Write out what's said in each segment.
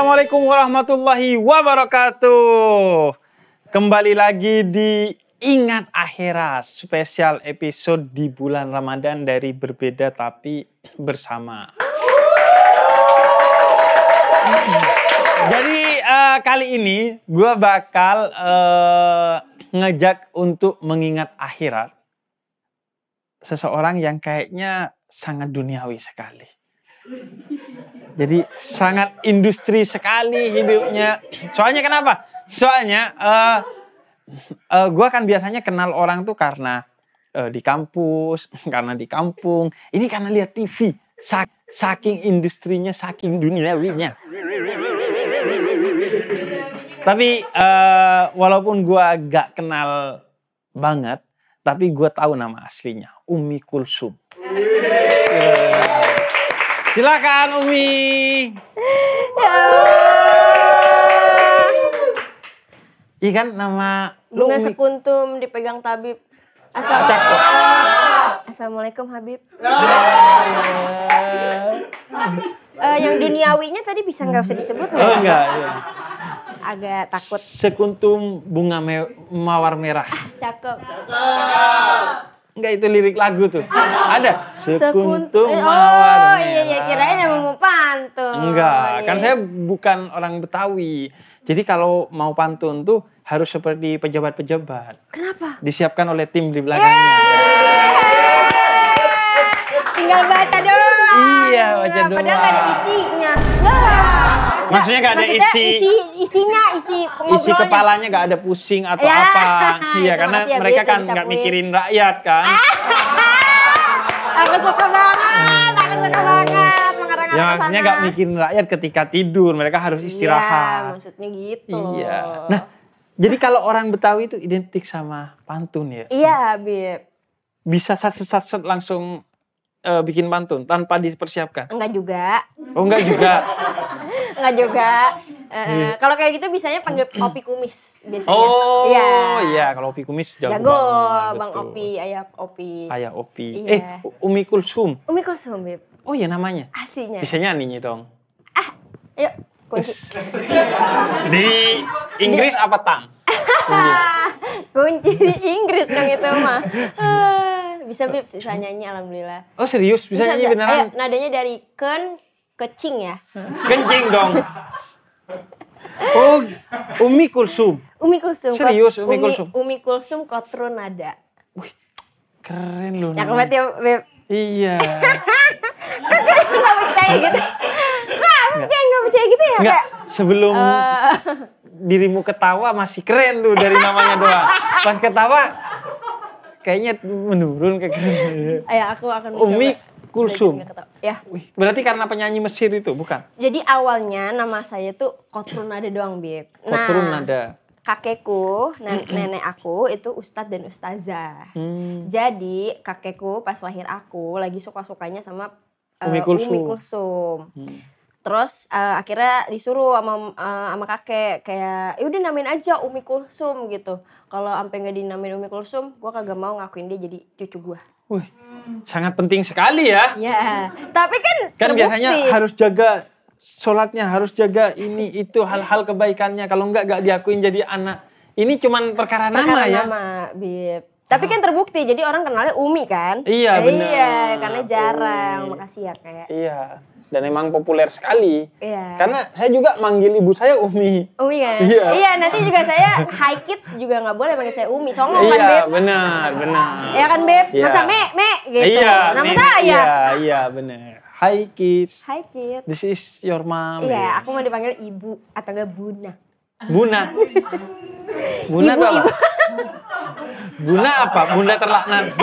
Assalamualaikum warahmatullahi wabarakatuh. Kembali lagi di Ingat Akhirat spesial episode di bulan Ramadan dari berbeda tapi bersama. Jadi uh, kali ini gue bakal uh, ngejak untuk mengingat akhirat seseorang yang kayaknya sangat duniawi sekali. Jadi sangat industri sekali hidupnya. Soalnya kenapa? Soalnya uh, eh, uh, eh, gue kan biasanya kenal orang tuh karena uh, di kampus, karena di kampung. Ini karena lihat TV. Saking industrinya, saking dunia duniawinya. Tapi uh, walaupun gue gak kenal banget, tapi gue tahu nama aslinya, Umi Kulsum. Yeah. Silakan Umi. Ya. Iya kan nama Bunga Umi. sekuntum dipegang tabib. Assalamualaikum. Assalamualaikum Habib. Uh, yang duniawinya tadi bisa nggak usah disebut oh, nggak? Oh, enggak. Iya. Agak takut. Sekuntum bunga mawar merah. Ah, cakep. cakep. Enggak itu lirik lagu tuh. Ada. Sekuntum mawar Oh iya iya kirain yang iya. mau pantun. Enggak, iya. kan saya bukan orang Betawi. Jadi kalau mau pantun tuh harus seperti pejabat-pejabat. Kenapa? Disiapkan oleh tim di belakangnya. Yeay! Tinggal baca doang. Iya, baca doang. Padahal gak ada isinya. Wah. Maksudnya nggak ada maksudnya isi, isi isinya isi isi kepalanya nggak ada pusing atau ya, apa. Iya karena mereka kan nggak mikirin rakyat kan. Ah! aku suka banget, aku suka oh. banget. Ya maksudnya gak mikirin rakyat ketika tidur, mereka harus iya, istirahat. Iya, maksudnya gitu. Iya. Nah, jadi kalau orang Betawi itu identik sama pantun ya? Iya, Bib. Bisa sat-sat langsung uh, bikin pantun tanpa dipersiapkan? Enggak juga. Oh, enggak juga. enggak juga. Uh, eh, yeah. Kalau kayak gitu biasanya panggil kopi Kumis biasanya. Oh, iya. Yeah. Kalau kopi Kumis jago. Jago, banget, Bang betul. Opi, Ayah Opi. Ayah Opi. Yeah. Eh, Umi Kulsum. Umi Kulsum, Bib. Oh iya namanya. Aslinya. Bisa nih dong. Ah, yuk kunci. Di Inggris apa tang? Iya. kunci Inggris dong itu mah ah, bisa bib bisa nyanyi alhamdulillah oh serius bisa, bisa nyanyi bisa. beneran Ayo, nadanya dari ken kecing ya kencing dong oh umi kulsum umi kulsum serius umi, kulsum umi kulsum kotrun nada Wih, keren loh cakep banget ya bib iya kok gue nggak percaya gitu nggak percaya nggak percaya gitu ya nggak sebelum uh dirimu ketawa masih keren tuh dari namanya doang. Pas ketawa kayaknya menurun kayak keren. Gitu. Ya aku akan mencoba. Umi Kulsum. Ya. berarti karena penyanyi Mesir itu, bukan? Jadi awalnya nama saya tuh Kotrun ada doang, Bib. Nah, Kotrun Nada. Kakekku, nenek aku itu ustadz dan ustazah. Hmm. Jadi kakekku pas lahir aku lagi suka-sukanya sama Umi Kulsum. Eh, Umi Kulsum. Hmm Terus uh, akhirnya disuruh sama uh, sama kakek kayak ya udah namain aja Umi Kulsum gitu. Kalau sampai nggak dinamain Umi Kulsum, gue kagak mau ngakuin dia jadi cucu gue. Wih, sangat penting sekali ya. Iya. tapi kan kan biasanya harus jaga sholatnya, harus jaga ini itu hal-hal kebaikannya. Kalau nggak nggak diakuin jadi anak. Ini cuman perkara, nama, nama ya. Nama, Bib. Tapi kan terbukti, jadi orang kenalnya Umi kan? Iya, eh, benar. Iya, karena jarang. Umi. Makasih ya, kayak. Ya. Iya dan emang populer sekali. Iya. Karena saya juga manggil ibu saya Umi. Umi kan? Iya. Iya, nanti juga saya high kids juga nggak boleh panggil saya Umi. Soalnya iya, kan, Beb? benar, benar. Iya kan, Beb? Iya. Masa Me, Me gitu. Iya, Nama saya. Iya, iya, benar. Hi kids. Hi kids. This is your mom. Iya, yeah, aku mau dipanggil ibu atau enggak Buna. Buna. Buna ibu, apa? Ibu. Buna apa? Bunda terlaknat.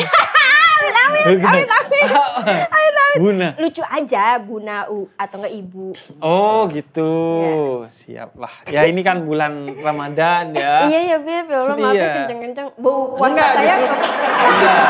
amin amin amin amin ah, ah. amin amin. Buna. Lucu aja Buna U atau enggak Ibu. Oh gitu. Ya. Siap lah. Ya ini kan bulan Ramadan ya. iya ya Beb, ya Allah maaf ya kenceng-kenceng. Bau puasa enggak, saya. Enggak.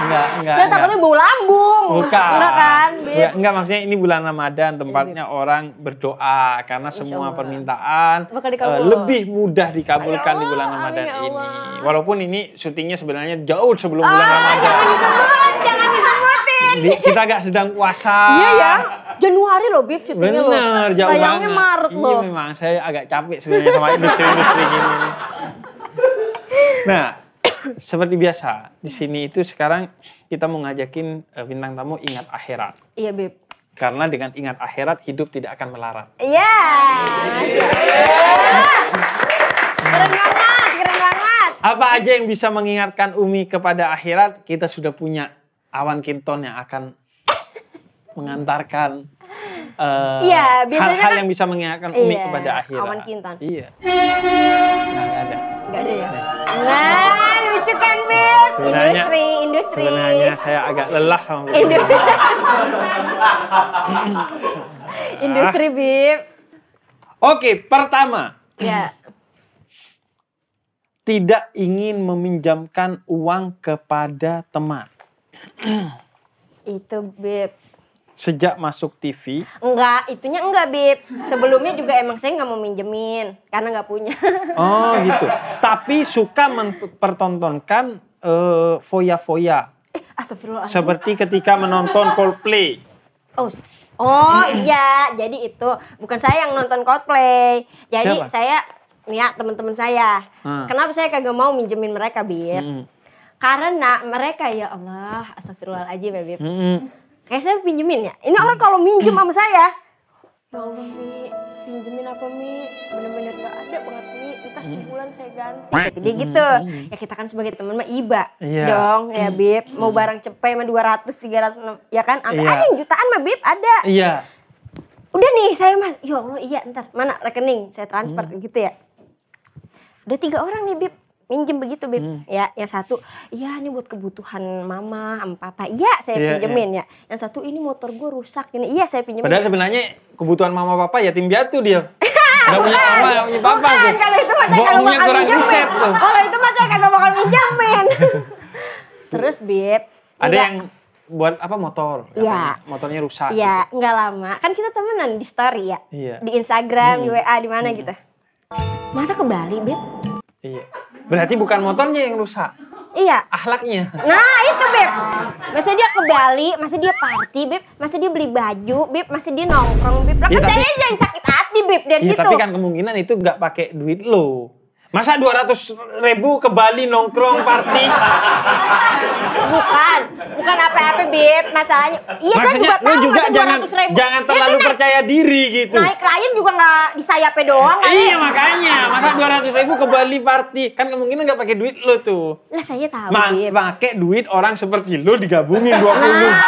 Enggak, enggak. Saya takutnya bau lambung. Bukan ya? Enggak maksudnya ini bulan Ramadan iya, tempatnya ya, orang berdoa karena Insya semua Allah. permintaan uh, lebih mudah dikabulkan Allah, di bulan Ramadan ya ini. Walaupun ini syutingnya sebenarnya jauh sebelum ah, bulan Ramadan. Jangan disebut, jangan disebutin. Di, kita agak sedang puasa. Iya ya. Januari loh Bib syutingnya Bener, loh. jauh Sayangnya banget. Maret iya, loh. Iya memang, saya agak capek sebenarnya sama industri-industri gini. Nah, seperti biasa, di sini itu sekarang kita mau ngajakin uh, bintang tamu ingat akhirat. Iya, Beb. Karena dengan ingat akhirat hidup tidak akan melarat. Iya. Keren banget, keren banget. Apa aja yang bisa mengingatkan Umi kepada akhirat? Kita sudah punya awan kinton yang akan mengantarkan uh, iya, biasanya hal-hal kan, yang bisa mengingatkan Umi iya, kepada akhirat. Awan kinton. Iya. Nah, gak ada. Gak ada ya. Nah lucu kan Bill? Sebenarnya, industri, industri. Sebenarnya saya agak lelah sama Industri, industri Bib. Oke, pertama. Ya. Tidak ingin meminjamkan uang kepada teman. Itu Bib Sejak masuk TV? Enggak, itunya enggak, Bib. Sebelumnya juga emang saya enggak mau minjemin karena enggak punya. Oh, gitu. Tapi suka mempertontonkan uh, foya-foya. Eh, astagfirullah. Seperti ketika menonton Coldplay. Oh, oh iya, jadi itu bukan saya yang nonton Coldplay. Jadi Siapa? saya ya teman-teman saya. Hmm. Kenapa saya kagak mau minjemin mereka, Bib Hmm. Karena mereka ya Allah, astagfirullahaladzim ya, Bib. Hmm Kayak saya pinjemin ya. Ini orang kalau minjem sama saya. Ya Allah Mi, pinjemin apa Mi? Bener-bener gak ada banget Mi. Ntar hmm. sebulan saya ganti. Jadi hmm, hmm, gitu. Ya kita kan sebagai teman mah iba Iya. dong ya Bib. Mau barang cepet mah 200, 300, ya kan? ada iya. yang jutaan mah Bib ada. Iya. Udah nih saya mas, ya Allah iya ntar mana rekening saya transfer gitu ya. Udah tiga orang nih Bib, minjem begitu beb hmm. ya yang satu iya ini buat kebutuhan mama sama papa iya saya yeah, pinjemin yeah. ya yang satu ini motor gue rusak ini iya saya pinjemin padahal sebenarnya kebutuhan mama papa ya tim biatu dia Gak punya mama, gak punya papa Bukan, kalau itu mah saya kagak bakal minjemin Kalau itu mah saya kagak bakal minjemin Terus Beb Ada yang buat apa motor? Iya. Motornya rusak. Iya, gitu. nggak lama. Kan kita temenan di story ya. Iya. Di Instagram, hmm. di WA, di mana hmm. gitu. Masa ke Bali, Beb? Iya. Berarti bukan motornya yang rusak. Iya. Ahlaknya. Nah itu Beb. Masa dia ke Bali, masa dia party Beb, masa dia beli baju Beb, masa dia nongkrong Beb. Lah ya, percaya jangan sakit hati Beb dari ya, situ. Tapi kan kemungkinan itu gak pakai duit lo. Masa 200 ribu ke Bali nongkrong party? Bukan, bukan apa-apa Bib. Masalahnya, iya Maksudnya, saya juga tahu juga jangan, ribu. Jangan iya, terlalu ya, percaya diri gitu. Naik klien juga nggak disayapnya doang Kan? Iya makanya, masa 200 ribu ke Bali party? Kan kemungkinan nggak pakai duit lo tuh. Lah saya tahu Ma Bib. Pakai duit orang seperti lo digabungin 20. Nah.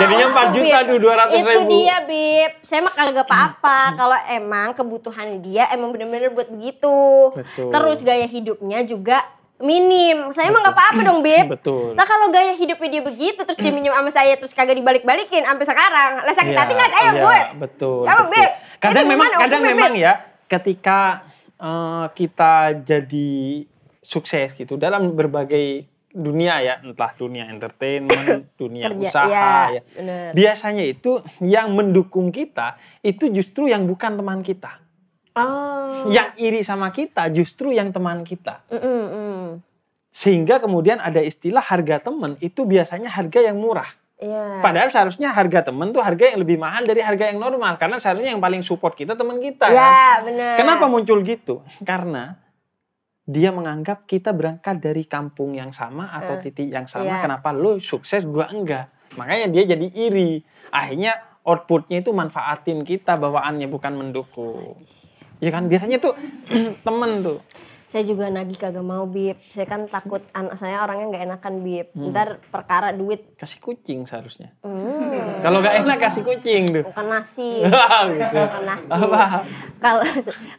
Jadinya 4 juta tuh 200 ribu. Itu dia, Bib. Saya mah kagak apa-apa. Kalau emang kebutuhan dia emang benar-benar buat begitu. Betul. Terus gaya hidupnya juga minim. Saya emang gak apa-apa dong, Bib. Betul. Nah kalau gaya hidupnya dia begitu, terus dia minum sama saya, terus kagak dibalik-balikin sampai sekarang. Lah sakit ya, hati gak? saya, ya, gue. Betul. Coba, Bib. Kadang memang, kadang memang ya, ketika uh, kita jadi sukses gitu dalam berbagai dunia ya entah dunia entertainment dunia Kerja, ya, usaha ya, ya. biasanya itu yang mendukung kita itu justru yang bukan teman kita oh. yang iri sama kita justru yang teman kita mm -mm. sehingga kemudian ada istilah harga teman itu biasanya harga yang murah Yeah. Padahal seharusnya harga temen tuh harga yang lebih mahal dari harga yang normal karena seharusnya yang paling support kita teman kita. yeah, kan? Kenapa muncul gitu? Karena dia menganggap kita berangkat dari kampung yang sama atau uh, titik yang sama yeah. kenapa lo sukses gua enggak makanya dia jadi iri akhirnya outputnya itu manfaatin kita bawaannya bukan mendukung ya kan biasanya tuh temen tuh saya juga nagih kagak mau bib saya kan takut anak saya orangnya nggak enakan bib hmm. ntar perkara duit kasih kucing seharusnya hmm. kalau nggak enak kasih kucing tuh bukan nasi bukan nasi kalau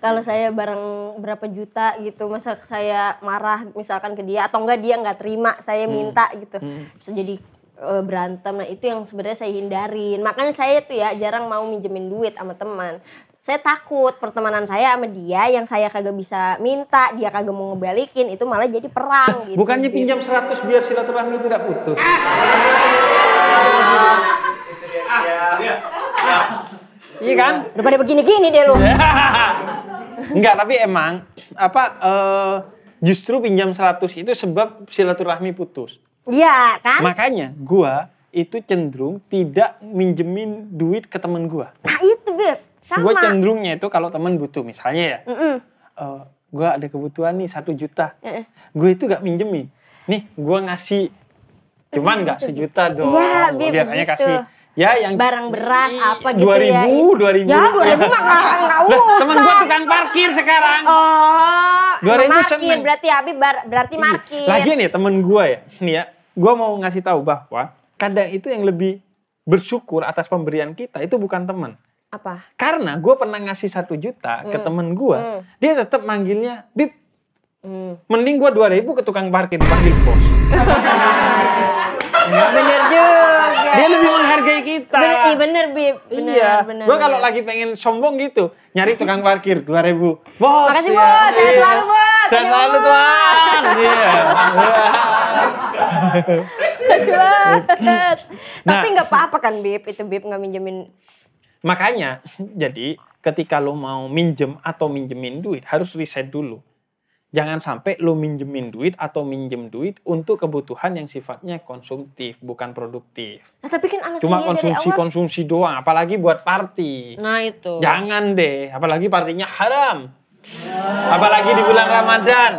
kalau saya bareng berapa juta gitu masa saya marah misalkan ke dia atau enggak dia nggak terima saya hmm. minta gitu. hmm. gitu bisa jadi e, berantem nah itu yang sebenarnya saya hindarin makanya saya tuh ya jarang mau minjemin duit sama teman saya takut pertemanan saya sama dia yang saya kagak bisa minta, dia kagak mau ngebalikin, itu malah jadi perang eh, gitu. Bukannya pinjam 100 biar silaturahmi tidak putus. Ah! Ah! Iya kan? daripada begini-gini deh lu. Enggak, tapi emang apa uh, justru pinjam 100 itu sebab silaturahmi putus. Iya kan? Makanya gua itu cenderung tidak minjemin duit ke temen gua. Nah itu Beb gue cenderungnya itu kalau temen butuh misalnya ya mm -mm. uh, eh, gue ada kebutuhan nih satu juta mm -mm. gue itu gak minjemin nih gue ngasih cuman gak sejuta dong ya, gua biasanya kasih ya yang barang beras apa gitu 2000, ya 2000 ya 2000 mah nggak usah temen gue tukang parkir sekarang oh 2000 ribu berarti abis berarti markir lagi nih temen gue ya nih ya gue mau ngasih tahu bahwa kadang itu yang lebih bersyukur atas pemberian kita itu bukan teman apa? Karena gue pernah ngasih satu juta mm. ke hmm. temen gue, mm. dia tetap manggilnya bib. Mm. Mending gue dua ribu ke tukang parkir panggil bos. bener juga. Dia lebih menghargai kita. Iya, bener, bener bib. Bener, iya. Bener, gue kalau iya. lagi pengen sombong gitu, nyari tukang parkir dua ribu. Bos. Makasih ya. bos, iya. selalu bos. selalu tuan. Iya. Nah. Tapi nggak apa-apa kan Bib, itu Bib nggak minjemin Makanya jadi ketika lo mau minjem atau minjemin duit harus riset dulu. Jangan sampai lo minjemin duit atau minjem duit untuk kebutuhan yang sifatnya konsumtif, bukan produktif. Nah, tapi kan Cuma konsumsi-konsumsi doang, apalagi buat party. Nah, itu. Jangan deh, apalagi partinya haram. Oh. Apalagi di bulan Ramadan.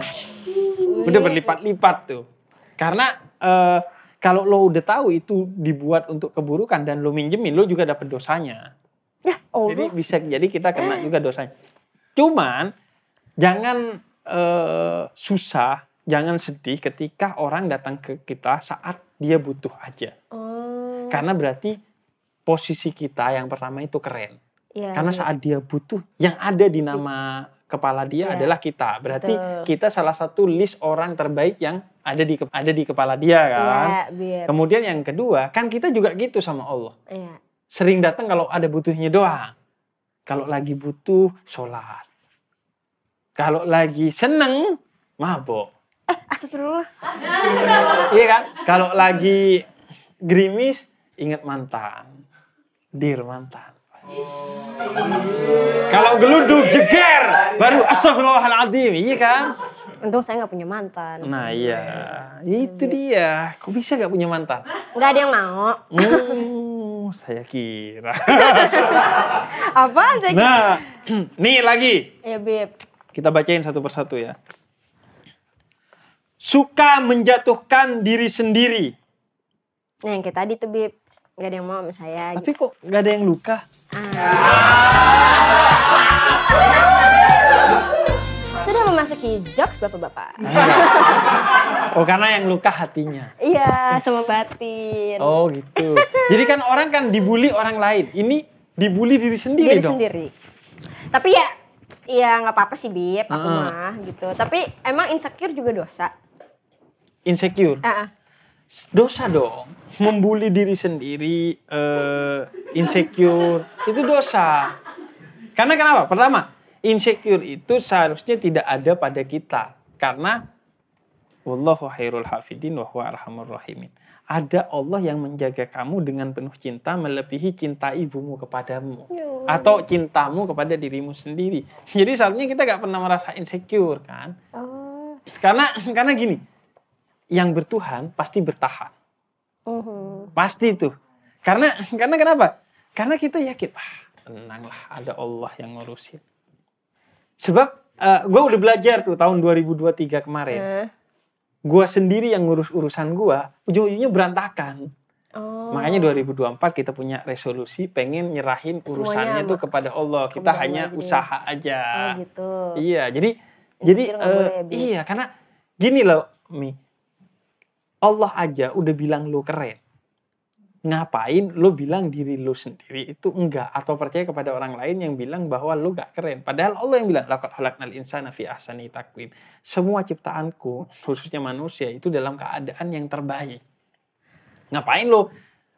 Udah berlipat-lipat tuh. Karena uh, kalau lo udah tahu itu dibuat untuk keburukan dan lo minjemin, lo juga dapat dosanya. Ya, Allah. Oh, jadi bisa jadi kita kena eh. juga dosanya. Cuman jangan uh, susah, jangan sedih ketika orang datang ke kita saat dia butuh aja. Hmm. Karena berarti posisi kita yang pertama itu keren. Ya, Karena ya. saat dia butuh, yang ada di nama kepala dia ya. adalah kita. Berarti Betul. kita salah satu list orang terbaik yang ada di ada di kepala dia kan. Ya, biar. Kemudian yang kedua, kan kita juga gitu sama Allah. Ya sering datang kalau ada butuhnya doang. Kalau lagi butuh, sholat. Kalau lagi seneng, mabok. Eh, astagfirullah. iya kan? Kalau lagi gerimis, ingat mantan. Dir mantan. Kalau geluduk jeger baru astagfirullahaladzim, iya kan? Untung saya nggak punya mantan. Nah iya, itu dia. Kok bisa nggak punya mantan? Nggak ada yang mau. Hmm saya kira. apa saya kira? Nah, nih lagi. Ya, Beb. Kita bacain satu persatu ya. Suka menjatuhkan diri sendiri. Nah, yang kayak tadi tuh, Beb. Gak ada yang mau sama saya. Tapi gitu. kok gak ada yang luka? Ah memasuki jokes bapak-bapak. oh karena yang luka hatinya. Iya sama batin. Oh gitu. Jadi kan orang kan dibully orang lain. Ini dibully diri sendiri diri dong. sendiri. Tapi ya ya nggak apa-apa sih bi, apa uh -uh. mah gitu. Tapi emang insecure juga dosa. Insecure? Uh -uh. Dosa dong. Membuli diri sendiri, uh, insecure, itu dosa. Karena kenapa? Pertama, insecure itu seharusnya tidak ada pada kita karena wallahu khairul hafidin wa huwa arhamur rahimin. Ada Allah yang menjaga kamu dengan penuh cinta melebihi cinta ibumu kepadamu ya. atau cintamu kepada dirimu sendiri. Jadi seharusnya kita nggak pernah merasa insecure kan? Oh. Karena karena gini, yang bertuhan pasti bertahan. Pasti itu. Karena karena kenapa? Karena kita yakin, ah, tenanglah ada Allah yang ngurusin Sebab uh, eh, gue udah belajar tuh tahun 2023 kemarin. Uh. Eh. Gue sendiri yang ngurus urusan gue, ujung-ujungnya berantakan. Oh. Makanya 2024 kita punya resolusi pengen nyerahin urusannya Semuanya tuh kepada Allah. Kita hanya iya. usaha aja. Oh gitu. Iya, jadi Insya jadi uh, ya, iya karena gini loh, Mi. Allah aja udah bilang lu keren ngapain lo bilang diri lo sendiri itu enggak atau percaya kepada orang lain yang bilang bahwa lo gak keren padahal Allah yang bilang laqad khalaqnal insana fi ahsani takwim semua ciptaanku khususnya manusia itu dalam keadaan yang terbaik ngapain lo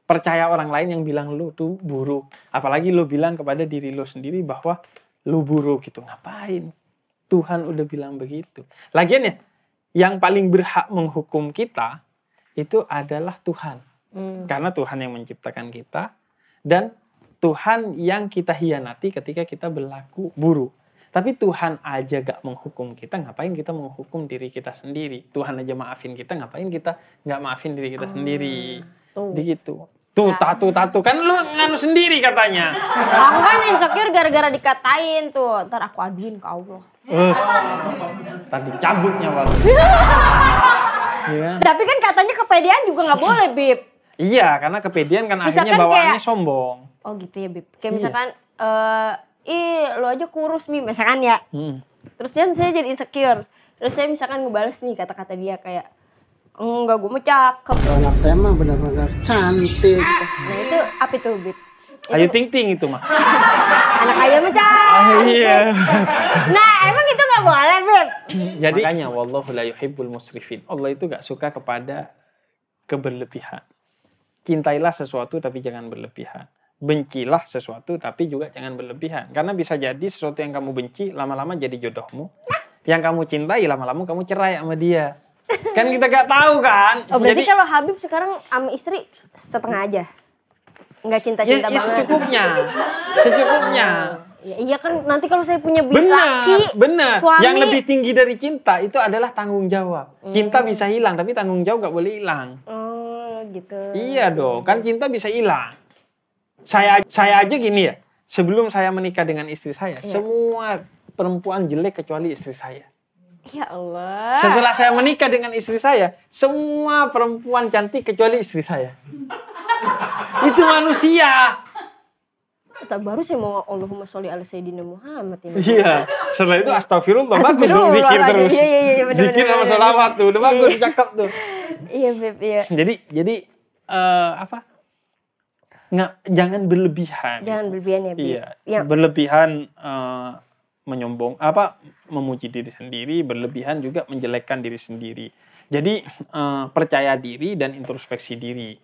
percaya orang lain yang bilang lo tuh buruk apalagi lo bilang kepada diri lo sendiri bahwa lo buruk gitu ngapain Tuhan udah bilang begitu lagian ya yang paling berhak menghukum kita itu adalah Tuhan Hmm. Karena Tuhan yang menciptakan kita dan Tuhan yang kita hianati ketika kita berlaku buruk. Tapi Tuhan aja gak menghukum kita, ngapain kita menghukum diri kita sendiri? Tuhan aja maafin kita, ngapain kita gak maafin diri kita oh. sendiri? Ah, tuh. Begitu. Tuh, ya. tatu tatu kan lu nganu sendiri katanya. Aku kan insecure gara-gara dikatain tuh. Ntar aku aduin ke Allah. Uh, eh. tadi cabutnya ya. Tapi kan katanya kepedean juga gak boleh, Bib. Iya, karena kepedean kan misalkan akhirnya bawaannya kayak, sombong. Oh gitu ya, Bib. Kayak iya. misalkan eh uh, ih lo aja kurus Mi, misalkan ya. Hmm. Terus dia kan saya jadi insecure. Terus saya misalkan ngebales nih kata-kata dia kayak enggak gue mau cakep. Anak saya mah benar-benar cantik. Nah itu apa itu Bib? Ayu ting ting itu mah. Anak ayam cantik. Ah, iya. nah emang itu gak boleh Bib. Jadi makanya wallahu la Allah itu gak suka kepada keberlebihan cintailah sesuatu tapi jangan berlebihan. Bencilah sesuatu tapi juga jangan berlebihan. Karena bisa jadi sesuatu yang kamu benci lama-lama jadi jodohmu. Yang kamu cintai lama-lama kamu cerai sama dia. Kan kita gak tahu kan. Oh, berarti jadi, kalau Habib sekarang sama istri setengah aja. Nggak cinta-cinta ya, ya, banget. secukupnya. secukupnya. Ya, iya kan nanti kalau saya punya benar, laki, benar. Suami. Yang lebih tinggi dari cinta itu adalah tanggung jawab. Hmm. Cinta bisa hilang tapi tanggung jawab gak boleh hilang. Hmm gitu. Iya dong, kan iya. cinta bisa hilang. Saya saya aja gini ya, sebelum saya menikah dengan istri saya, iya. semua perempuan jelek kecuali istri saya. Ya Allah. Setelah saya menikah dengan istri saya, semua perempuan cantik kecuali istri saya. itu manusia. Tak baru saya mau Allahumma sholli ala sayyidina Muhammad ini. Iya. Setelah itu iya. astagfirullah, bagus dong zikir iya, terus. Iya, zikir sama sholawat tuh, udah bagus, cakep tuh. Iya beb, iya. Jadi jadi uh, apa? Nggak, jangan berlebihan. Jangan berlebihan ya, Beb. Iya. Ya. Berlebihan uh, menyombong apa memuji diri sendiri, berlebihan juga menjelekkan diri sendiri. Jadi uh, percaya diri dan introspeksi diri.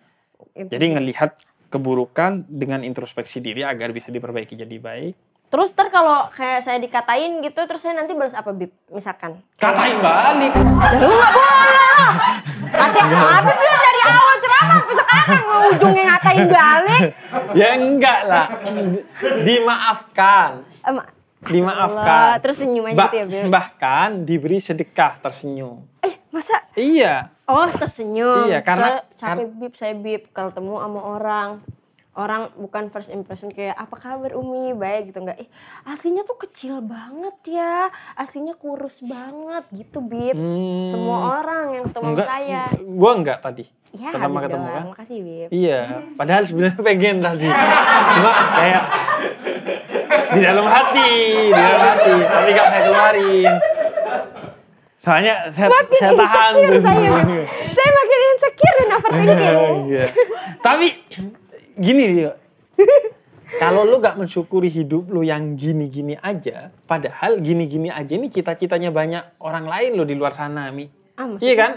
Itu. Jadi ngelihat keburukan dengan introspeksi diri agar bisa diperbaiki jadi baik. Terus ter kalau kayak saya dikatain gitu, terus saya nanti balas apa bib? Misalkan. Katain balik. Ya lu nggak boleh lah. Nanti iya. apa bilang dari awal ceramah sekarang mau ujungnya ngatain balik. Ya enggak lah. Dimaafkan. Um, Dimaafkan. Allah, terus senyum aja gitu ya, Bil. Bahkan diberi sedekah tersenyum. Eh, masa? Iya. Oh, tersenyum. Iya, karena saya capek bib, saya bib kalau temu sama orang orang bukan first impression kayak apa kabar Umi baik gitu nggak ih eh, aslinya tuh kecil banget ya aslinya kurus banget gitu bib hmm. semua orang yang ketemu enggak, saya gua enggak tadi ya, pertama ketemu kan makasih bib iya padahal sebenarnya pengen tadi cuma kayak di dalam hati di dalam hati tapi gak saya keluarin soalnya saya, makin saya tahan tuh saya, saya makin insecure dan overthinking iya, iya. tapi gini dia. Kalau lu gak mensyukuri hidup lu yang gini-gini aja, padahal gini-gini aja ini cita-citanya banyak orang lain lo di luar sana, Mi. Ah, iya kan?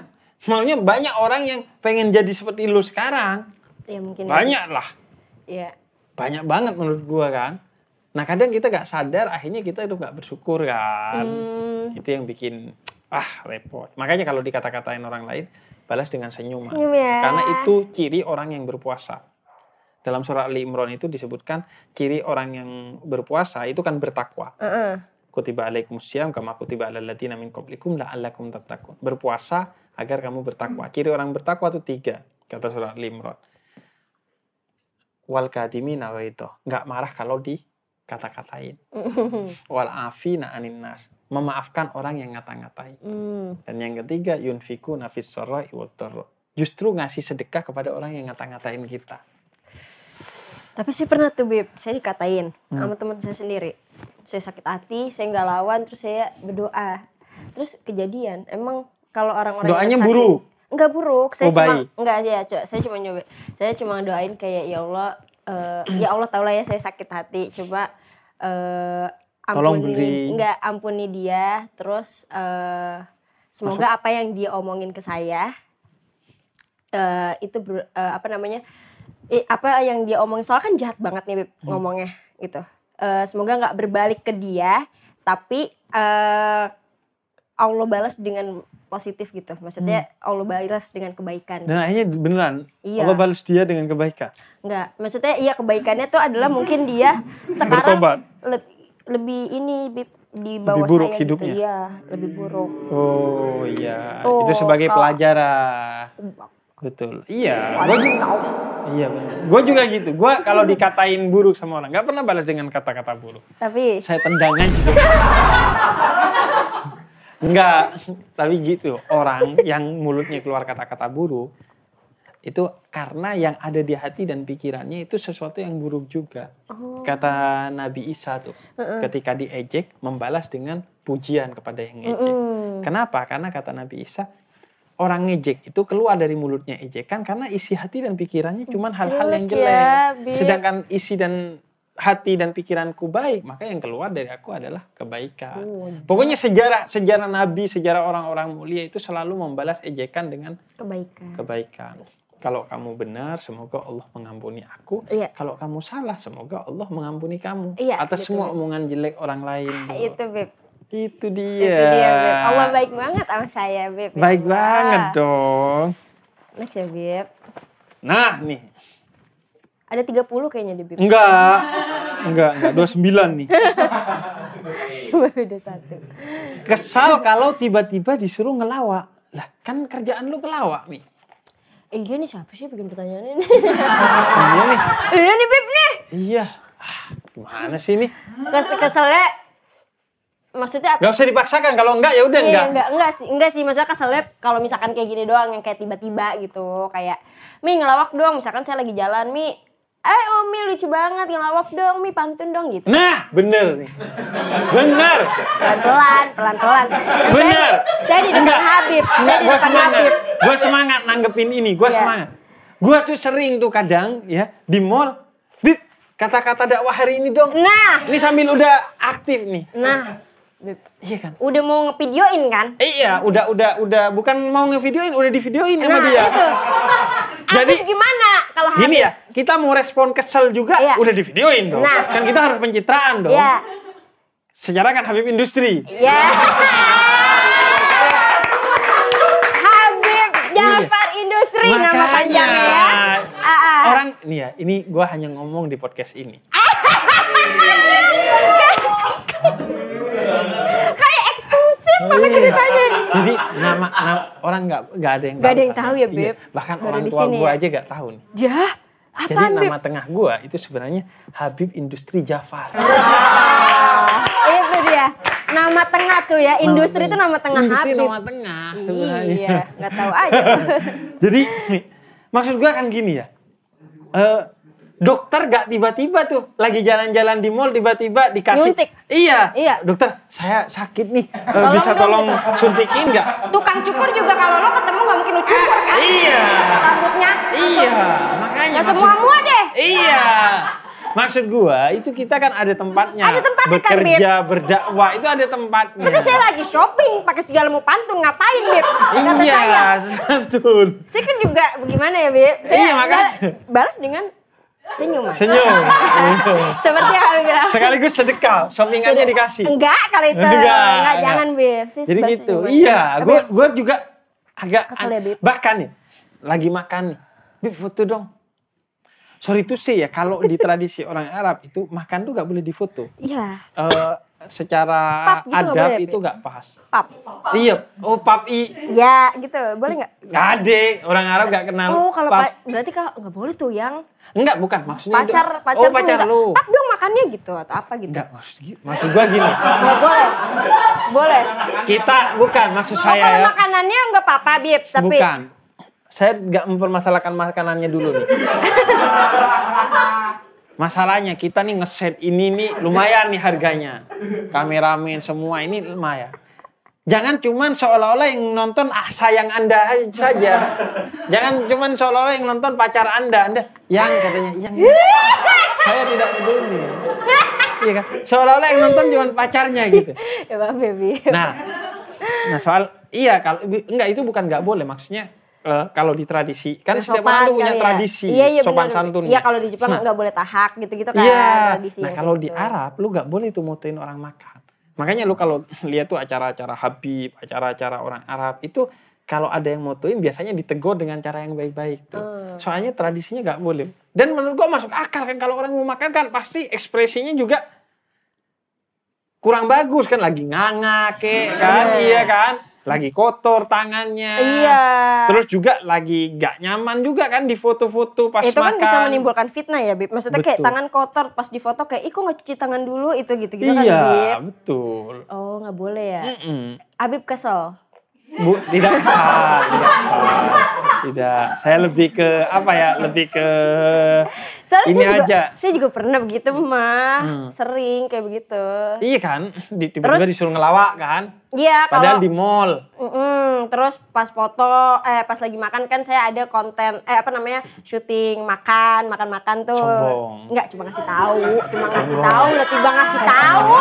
Maunya banyak orang yang pengen jadi seperti lu sekarang. Ya mungkin. Banyak lah. Iya. Banyak banget menurut gua kan. Nah kadang kita gak sadar akhirnya kita itu gak bersyukur kan. Hmm. Itu yang bikin ah repot. Makanya kalau dikata-katain orang lain, balas dengan senyuman. Senyum ya. Karena itu ciri orang yang berpuasa dalam surat Ali Imran itu disebutkan ciri orang yang berpuasa itu kan bertakwa. Kutiba alaikum siam kama kutiba ala ladina min qablikum la'allakum tattaqun. Berpuasa agar kamu bertakwa. Ciri orang bertakwa itu tiga kata surat Ali Imran. Wal kadimina itu nggak marah kalau di kata katain Wal afina anin nas memaafkan orang yang ngata-ngatain. Hmm. Dan yang ketiga yunfiku nafis sorra Justru ngasih sedekah kepada orang yang ngata-ngatain kita. Tapi sih pernah tuh Bib, saya dikatain hmm. sama teman saya sendiri. Saya sakit hati, saya nggak lawan, terus saya berdoa. Terus kejadian, emang kalau orang-orang doanya buruk. Enggak buruk, saya oh, cuma baik. enggak ya, saya cuma nyoba. Saya cuma doain kayak ya Allah, uh, ya Allah taulah ya saya sakit hati, coba uh, eh, ampuni beri. enggak ampuni dia, terus uh, semoga Masuk. apa yang dia omongin ke saya uh, itu ber, uh, apa namanya? eh, apa yang dia omongin soal kan jahat banget nih Beb, hmm. ngomongnya gitu. Uh, semoga nggak berbalik ke dia, tapi uh, Allah balas dengan positif gitu. Maksudnya hmm. Allah balas dengan kebaikan. Dan akhirnya beneran iya. Allah balas dia dengan kebaikan. Enggak, maksudnya iya kebaikannya tuh adalah mungkin dia sekarang le lebih ini di bawah lebih buruk saya gitu. hidupnya. gitu. Iya, lebih buruk. Oh iya, oh, itu sebagai oh. pelajaran Betul. Iya. Gue juga tahu. Iya Gue juga gitu. Gue kalau dikatain buruk sama orang, nggak pernah balas dengan kata-kata buruk. Tapi. Saya tendangan juga Enggak, tapi gitu. Orang yang mulutnya keluar kata-kata buruk, itu karena yang ada di hati dan pikirannya itu sesuatu yang buruk juga. Oh. Kata Nabi Isa tuh, uh-uh. ketika diejek membalas dengan pujian kepada yang ejek. Uh-uh. Kenapa? Karena kata Nabi Isa, orang ngejek itu keluar dari mulutnya ejekan karena isi hati dan pikirannya cuma hal-hal yang ya, jelek. Ya, Sedangkan isi dan hati dan pikiranku baik, maka yang keluar dari aku adalah kebaikan. Oh, Pokoknya sejarah sejarah nabi, sejarah orang-orang mulia itu selalu membalas ejekan dengan kebaikan. Kebaikan. Kalau kamu benar, semoga Allah mengampuni aku. Iya. Kalau kamu salah, semoga Allah mengampuni kamu iya, atas gitu, semua omongan jelek orang lain. Ah, itu, Beb. Itu dia. Itu dia, Beb. Allah baik banget sama saya, Beb. Ya baik ya. banget dong. Next ya, Beb. Nah, nih. Ada 30 kayaknya di Beb. Enggak. Enggak, enggak. 29 nih. Cuma beda satu. Kesal kalau tiba-tiba disuruh ngelawak. Lah, kan kerjaan lu ngelawak nih. Eh, iya nih siapa sih bikin pertanyaan ini? iya nih. Iya nih, Beb nih. Iya. Ah, gimana sih ini? Kes keselnya maksudnya nggak usah dipaksakan kalau enggak ya udah iya, enggak. enggak sih enggak sih maksudnya kan seleb kalau misalkan kayak gini doang yang kayak tiba-tiba gitu kayak mi ngelawak doang misalkan saya lagi jalan mi eh Umi mi lucu banget ngelawak dong Mi pantun dong gitu nah bener nih, bener pelan pelan pelan pelan bener saya, saya di depan Habib saya di depan Habib gue semangat nanggepin ini gue yeah. semangat Gua tuh sering tuh kadang ya di mall kata-kata dakwah hari ini dong nah ini sambil udah aktif nih nah Iya kan? Udah mau ngevideoin kan? Eh, iya, udah udah udah bukan mau ngevideoin, udah divideoin nah, sama dia. Itu. Jadi Abis gimana kalau Gini ya, kita mau respon kesel juga iya. udah divideoin dong. Nah. Kan kita harus pencitraan dong. Iya. Sejarah kan Habib Industri. Iya. Habib Jafar iya. Industri Makanya, nama panjangnya ya. Nah, ah, ah. Orang ini ya, ini gua hanya ngomong di podcast ini. Jadi nama, nama orang nggak nggak ada yang nggak ada yang kan? tahu ya beb. Iya. Bahkan Baru orang tua gue ya? aja nggak tahu nih. Ya, apa Jadi beb? nama tengah gue itu sebenarnya Habib Industri Jafar. itu dia. Nama tengah tuh ya, industri itu nama tengah industri Habib. nama tengah. Sebenarnya. Iya, nggak tahu aja. Jadi maksud gue kan gini ya. Uh, dokter gak tiba-tiba tuh lagi jalan-jalan di mall tiba-tiba dikasih Nyuntik. iya iya dokter saya sakit nih eh, tolong bisa tolong gitu. suntikin nggak tukang cukur juga kalau lo ketemu nggak mungkin lo cukur ah, kan iya rambutnya iya makanya gak semua semua deh iya Maksud gua itu kita kan ada tempatnya. Ada tempat bekerja, kan, berdakwah itu ada tempatnya. Masa saya lagi shopping pakai segala mau pantun ngapain, Bib? iya, Santun. Saya kan juga bagaimana ya, Bib? Saya iya, makanya. Balas dengan Senyum. Senyum. Seperti yang bilang. Sekaligus sedekah, shoppingannya dikasih. Enggak kali itu. Enggak, enggak, enggak. jangan Bib. Sis, Jadi gitu. Senyum. Iya, gue gue juga agak ya, Bib. bahkan nih lagi makan nih. Bib foto dong. Sorry itu sih ya kalau di tradisi orang Arab itu makan tuh gak boleh difoto. Iya. Uh, secara gitu adab gak boleh, ya, itu nggak pas. Pap. Iya, oh pap i. Ya gitu, boleh nggak? Gak ada, orang Arab nggak kenal. Oh kalau pap. berarti kalau nggak boleh tuh yang Enggak, bukan maksudnya pacar, itu. pacar, oh, pacar lu. dong makannya gitu atau apa gitu. Enggak, maksud, maksud gua gini. Nggak, boleh. Boleh. Kita bukan maksud oh, saya. kalau ya. makanannya enggak apa-apa, Bib, tapi Bukan. Saya enggak mempermasalahkan makanannya dulu nih. Masalahnya kita nih ngeset ini nih lumayan nih harganya. Kameramen semua ini lumayan. Jangan cuman seolah-olah yang nonton ah sayang Anda saja. Jangan cuman seolah-olah yang nonton pacar Anda. Anda yang katanya yang saya tidak peduli. Iya kan? Seolah-olah yang nonton cuman pacarnya gitu. Ya Bang Baby. Nah, nah soal iya kalau enggak itu bukan nggak boleh maksudnya Uh, kalau di tradisi kan nah, setiap orang punya ya. tradisi iya, iya, sopan santun. Iya kalau di Jepang nggak nah, boleh tahak gitu-gitu kan Iya. tradisi. Nah kalau gitu. di Arab lu nggak boleh tuh mutuin orang makan. Makanya lu kalau lihat tuh acara-acara Habib, acara-acara orang Arab itu kalau ada yang motoin biasanya ditegur dengan cara yang baik-baik tuh. Uh. Soalnya tradisinya nggak boleh. Dan menurut gua masuk akal kan kalau orang mau makan kan pasti ekspresinya juga kurang bagus kan lagi nganga kek kan iya kan lagi kotor tangannya. Iya. Terus juga lagi gak nyaman juga kan di foto-foto pas Itu makan. kan bisa menimbulkan fitnah ya, Bib. Maksudnya betul. kayak tangan kotor pas di foto kayak, ih kok cuci tangan dulu itu gitu-gitu kan, iya, kan, Bib? Iya, betul. Oh, gak boleh ya? Mm -mm. Abib kesel. Bu, tidak sah, tidak Tidak. Saya lebih ke apa ya? Lebih ke Soalnya ini saya aja. Juga, saya juga pernah begitu, mah. Hmm. Sering kayak begitu. Iya kan? tiba terus, disuruh ngelawak kan? Iya, Padahal di mall. Mm terus pas foto eh pas lagi makan kan saya ada konten eh apa namanya? syuting makan, makan-makan tuh. Sombong. Enggak, cuma ngasih tahu, cuma ngasih tahu, tiba ngasih tahu.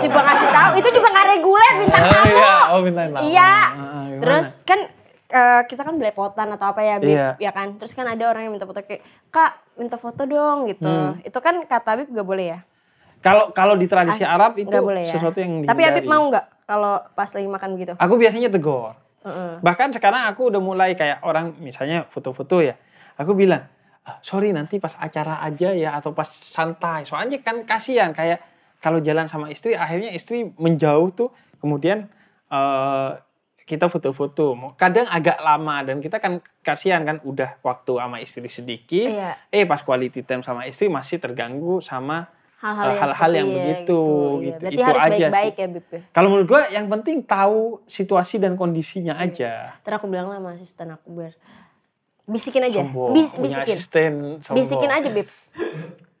Tiba ngasih tahu, itu juga nggak reguler minta tahu. Eh, oh mintain lama. Iya. Uh, Terus kan uh, kita kan belepotan atau apa ya, Bib, iya. ya kan? Terus kan ada orang yang minta foto kayak, "Kak, minta foto dong." gitu. Hmm. Itu kan kata Bib gak boleh ya? Kalau kalau di tradisi ah, Arab itu boleh ya. sesuatu yang dihindari. Tapi Abib mau nggak kalau pas lagi makan begitu? Aku biasanya tegur. Uh -uh. Bahkan sekarang aku udah mulai kayak orang misalnya foto-foto ya. Aku bilang, "Sorry, nanti pas acara aja ya atau pas santai." Soalnya kan kasihan kayak kalau jalan sama istri akhirnya istri menjauh tuh kemudian uh, kita foto-foto. Kadang agak lama dan kita kan kasihan kan udah waktu sama istri sedikit. Iya. Eh pas quality time sama istri masih terganggu sama hal-hal eh, yang, hal yang begitu gitu. gitu. Berarti itu harus aja baik-baik sih. ya Bip. Ya? Kalau menurut gue yang penting tahu situasi dan kondisinya iya. aja. Terus aku bilang lah sama asisten aku biar bisikin aja. Sombong. Bis, bisikin. Asisten, Bisikin aja Bib.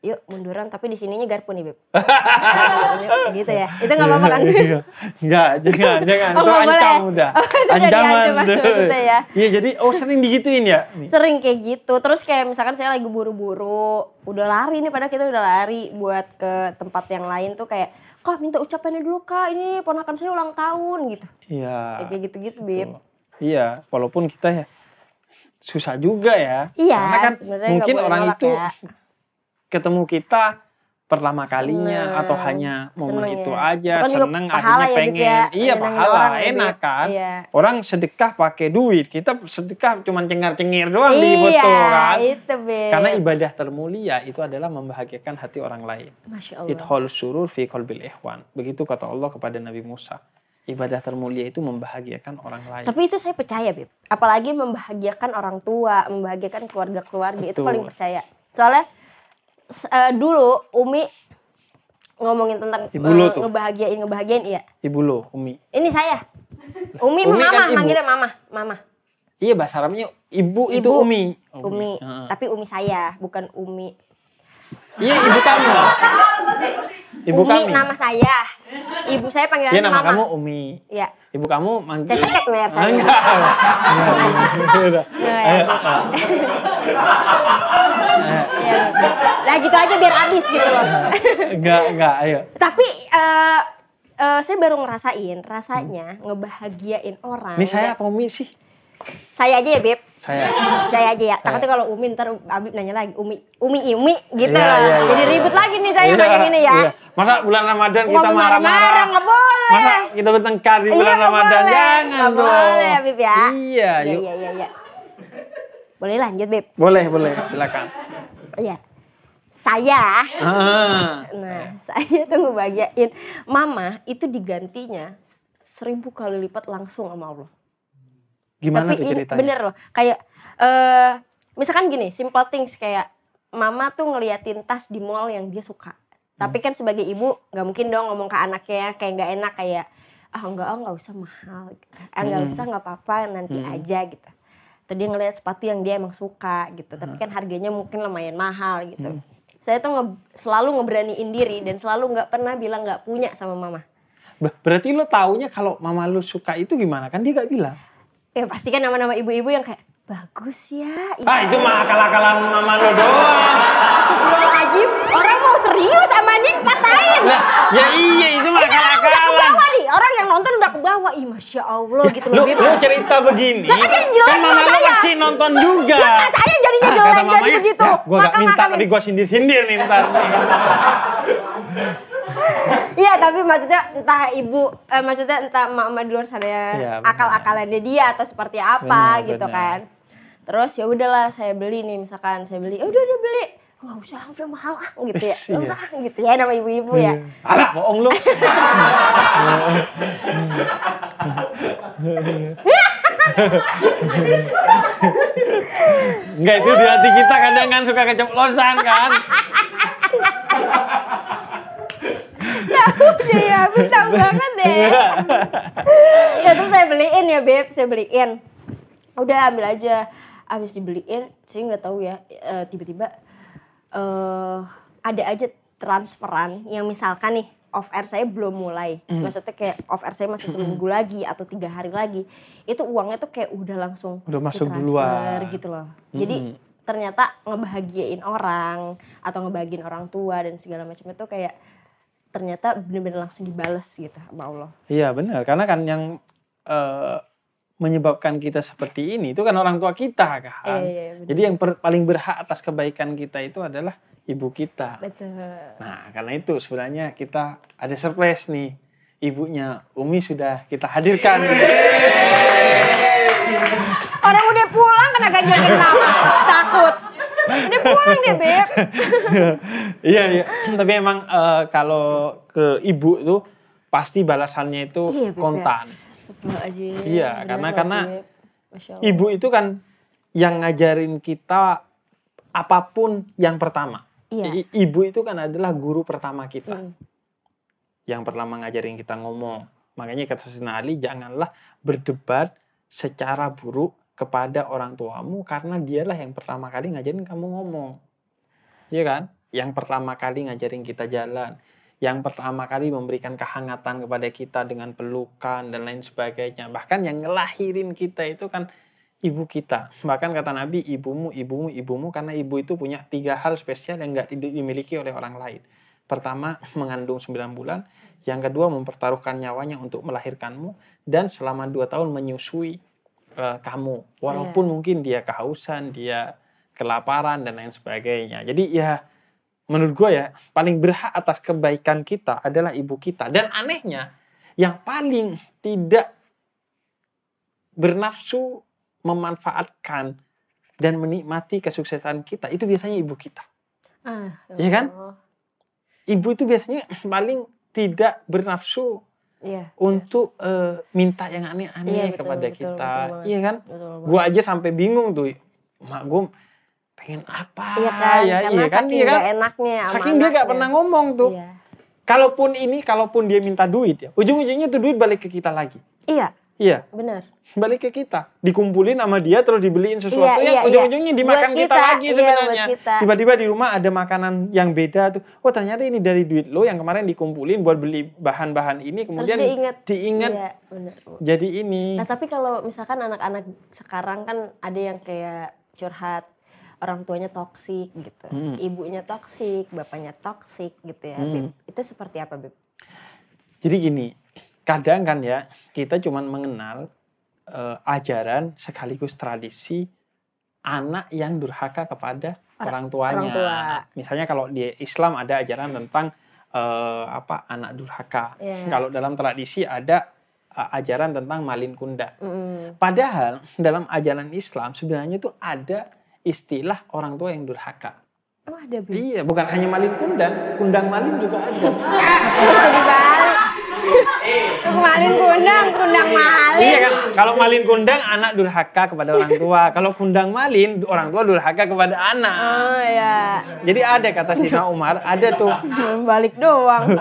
yuk munduran tapi di sininya garpu nih beb gitu ya itu nggak apa-apa kan iya, iya. nggak jangan jangan oh, itu ya? ancam udah oh, itu ancaman ya. iya ya. ya, jadi oh sering digituin ya sering kayak gitu terus kayak misalkan saya lagi buru-buru udah lari nih padahal kita udah lari buat ke tempat yang lain tuh kayak kak minta ucapannya dulu kak ini ponakan saya ulang tahun gitu iya kayak gitu-gitu beb iya walaupun kita ya susah juga ya iya karena kan mungkin orang itu ya ketemu kita pertama kalinya seneng. atau hanya momen seneng, itu ya. aja Cuman seneng akhirnya ya pengen ya, iya pahala orang ya. enak gitu. kan iya. orang sedekah pakai duit kita sedekah cuma cengar cengir doang iya, di botol kan itu, karena ibadah termulia itu adalah membahagiakan hati orang lain Masya ithol surur fi qalbil ikhwan begitu kata Allah kepada Nabi Musa ibadah termulia itu membahagiakan orang lain. Tapi itu saya percaya, Bib. Apalagi membahagiakan orang tua, membahagiakan keluarga-keluarga itu paling percaya. Soalnya uh, dulu Umi ngomongin tentang ibu lo eh, tuh. ngebahagiain ngebahagiain iya. Ibu lo, Umi. Ini saya. Umi, Umi mama kan manggilnya mama, mama. Iya bahasa Arabnya ibu, ibu itu Umi. Umi, Umi. Uh. tapi Umi saya, bukan Umi. Iya, ibu kamu. Ibu Umi, kami. nama saya. Ibu saya panggilan ya, iya, nama Mama. kamu Umi. Iya. Ibu kamu manggil. Ceceket mer saya. Enggak. Iya. Nah gitu aja biar habis gitu loh. enggak, enggak, ayo. Tapi uh, uh, saya baru ngerasain rasanya hmm. ngebahagiain orang. Ini saya apa Umi sih? Saya aja ya, Beb. Saya. Saya aja ya. Takutnya kalau Umi ntar Abib nanya lagi, Umi, Umi, Umi gitu iya, loh iya, iya, Jadi ribut lagi nih saya kayak gini ya. Masa bulan Ramadan kita marah-marah. nggak boleh. Masa kita bertengkar di bulan Ramadan? Boleh. Jangan gak dong. boleh ya. Iya, iya, iya, iya. iya. Boleh lanjut, Beb. Boleh, boleh. Silakan. Iya. Saya. Ah. Nah, saya tuh ngebahagiain mama itu digantinya seribu kali lipat langsung sama Allah. Gimana Tapi tuh ceritanya? bener loh, kayak uh, misalkan gini, simple things kayak mama tuh ngeliatin tas di mall yang dia suka. Tapi hmm. kan sebagai ibu nggak mungkin dong ngomong ke anaknya kayak nggak enak kayak ah oh, enggak oh ah, enggak usah mahal gitu. Ah, enggak hmm. usah nggak apa-apa nanti hmm. aja gitu. Tadi dia ngelihat sepatu yang dia emang suka gitu, tapi hmm. kan harganya mungkin lumayan mahal gitu. Hmm. Saya tuh nge selalu ngeberaniin diri dan selalu nggak pernah bilang nggak punya sama mama. Berarti lo taunya kalau mama lo suka itu gimana kan dia gak bilang? ya pasti kan nama-nama ibu-ibu yang kayak bagus ya. Ibu. Iya. Ah itu mah akal-akalan mama lo doang. Astagfirullahaladzim, orang mau serius sama dia patahin. Nah, ya iya itu mah akal-akalan. orang yang nonton udah kebawa. Ih Masya Allah ya, gitu. Lu, lu cerita begini, nah, kan, jelek, kan mama lo masih nonton juga. Ya kan saya jadinya jelek jadi begitu. Ya, gue gak minta, tapi gue sindir-sindir nih ntar. Iya tapi maksudnya entah ibu, eh, maksudnya entah mama emak di luar sana ya, iya, akal-akalannya dia atau seperti apa benar, gitu benar. kan. Terus ya udahlah saya beli nih misalkan saya beli, ya udah udah beli, nggak usah udah mahal ah gitu ya nggak usah iya. gitu ya nama ibu-ibu ya iya. alah bohong lu Enggak itu di hati kita kadang kan suka keceplosan kan Iya, ya, betah iya. banget deh. Iya. ya terus saya beliin ya beb, saya beliin. Udah ambil aja. Abis dibeliin, saya nggak tahu ya. Eh, tiba-tiba e, uh, ada aja transferan yang misalkan nih off air saya belum mulai. Mm. Maksudnya kayak off air saya masih hmm. seminggu lagi atau tiga hari lagi. Itu uangnya tuh kayak udah langsung udah masuk duluan gitu loh. Mm. Jadi ternyata ngebahagiain orang atau ngebagin orang tua dan segala macam itu kayak ternyata benar-benar langsung dibalas gitu sama Allah. Iya benar, karena kan yang uh, menyebabkan kita seperti ini itu kan orang tua kita kan. Eh, iya, iya, iya Jadi yang per, paling berhak atas kebaikan kita itu adalah ibu kita. Betul. Nah karena itu sebenarnya kita ada surprise nih ibunya Umi sudah kita hadirkan. Orang udah pulang kena ganjil genap takut udah pulang deh beb iya iya tapi emang uh, kalau ke ibu tuh pasti balasannya itu iya, ya. kontan aja iya Bener iya, karena karena ibu itu kan yang ngajarin kita apapun yang pertama iya. I, ibu itu kan adalah guru pertama kita mm. yang pertama ngajarin kita ngomong makanya kata Sina janganlah berdebat secara buruk kepada orang tuamu karena dialah yang pertama kali ngajarin kamu ngomong. Iya kan? Yang pertama kali ngajarin kita jalan, yang pertama kali memberikan kehangatan kepada kita dengan pelukan dan lain sebagainya. Bahkan yang ngelahirin kita itu kan ibu kita. Bahkan kata Nabi, ibumu, ibumu, ibumu, karena ibu itu punya tiga hal spesial yang nggak dimiliki oleh orang lain. Pertama, mengandung sembilan bulan. Yang kedua, mempertaruhkan nyawanya untuk melahirkanmu. Dan selama dua tahun menyusui uh, kamu walaupun yeah. mungkin dia kehausan dia kelaparan dan lain sebagainya jadi ya menurut gue ya paling berhak atas kebaikan kita adalah ibu kita dan anehnya yang paling tidak bernafsu memanfaatkan dan menikmati kesuksesan kita itu biasanya ibu kita ah, ya iya kan ibu itu biasanya paling tidak bernafsu yeah, untuk yeah. Uh, minta yang aneh-aneh yeah, iya, kepada betul, kita. Betul, betul, iya kan? Gue aja sampai bingung tuh. Mak gue pengen apa? Iya kan? Ya, iya kan? iya kan? enaknya saking dia gak pernah ngomong tuh. Yeah. Kalaupun ini, kalaupun dia minta duit ya, ujung-ujungnya tuh duit balik ke kita lagi. Iya. Iya. Benar. Balik ke kita, dikumpulin sama dia terus dibeliin sesuatu iya, yang iya, iya. ujung-ujungnya iya. dimakan kita, kita lagi iya, sebenarnya. Tiba-tiba di rumah ada makanan yang beda tuh. Oh, ternyata ini dari duit lo yang kemarin dikumpulin buat beli bahan-bahan ini kemudian terus diingat. diingat iya, benar. Jadi ini. Nah, tapi kalau misalkan anak-anak sekarang kan ada yang kayak curhat orang tuanya toksik gitu. Hmm. Ibunya toksik, bapaknya toksik gitu ya. Hmm. Itu seperti apa, Beb? Jadi gini, kadang kan ya kita cuma mengenal e, ajaran sekaligus tradisi anak yang durhaka kepada orang, orang tuanya. Orang tua. Misalnya kalau di Islam ada ajaran tentang e, apa anak durhaka. Yeah. Kalau dalam tradisi ada e, ajaran tentang malin kunda. Mm. Padahal dalam ajaran Islam sebenarnya itu ada istilah orang tua yang durhaka. Oh, ada Iya, bukan hanya malin kundang, kundang malin juga ada. malin kundang, kundang malin. Iya kan? Kalau malin kundang anak durhaka kepada orang tua. Kalau kundang malin orang tua durhaka kepada anak. Oh iya. Jadi ada kata Sina Umar, ada tuh balik doang.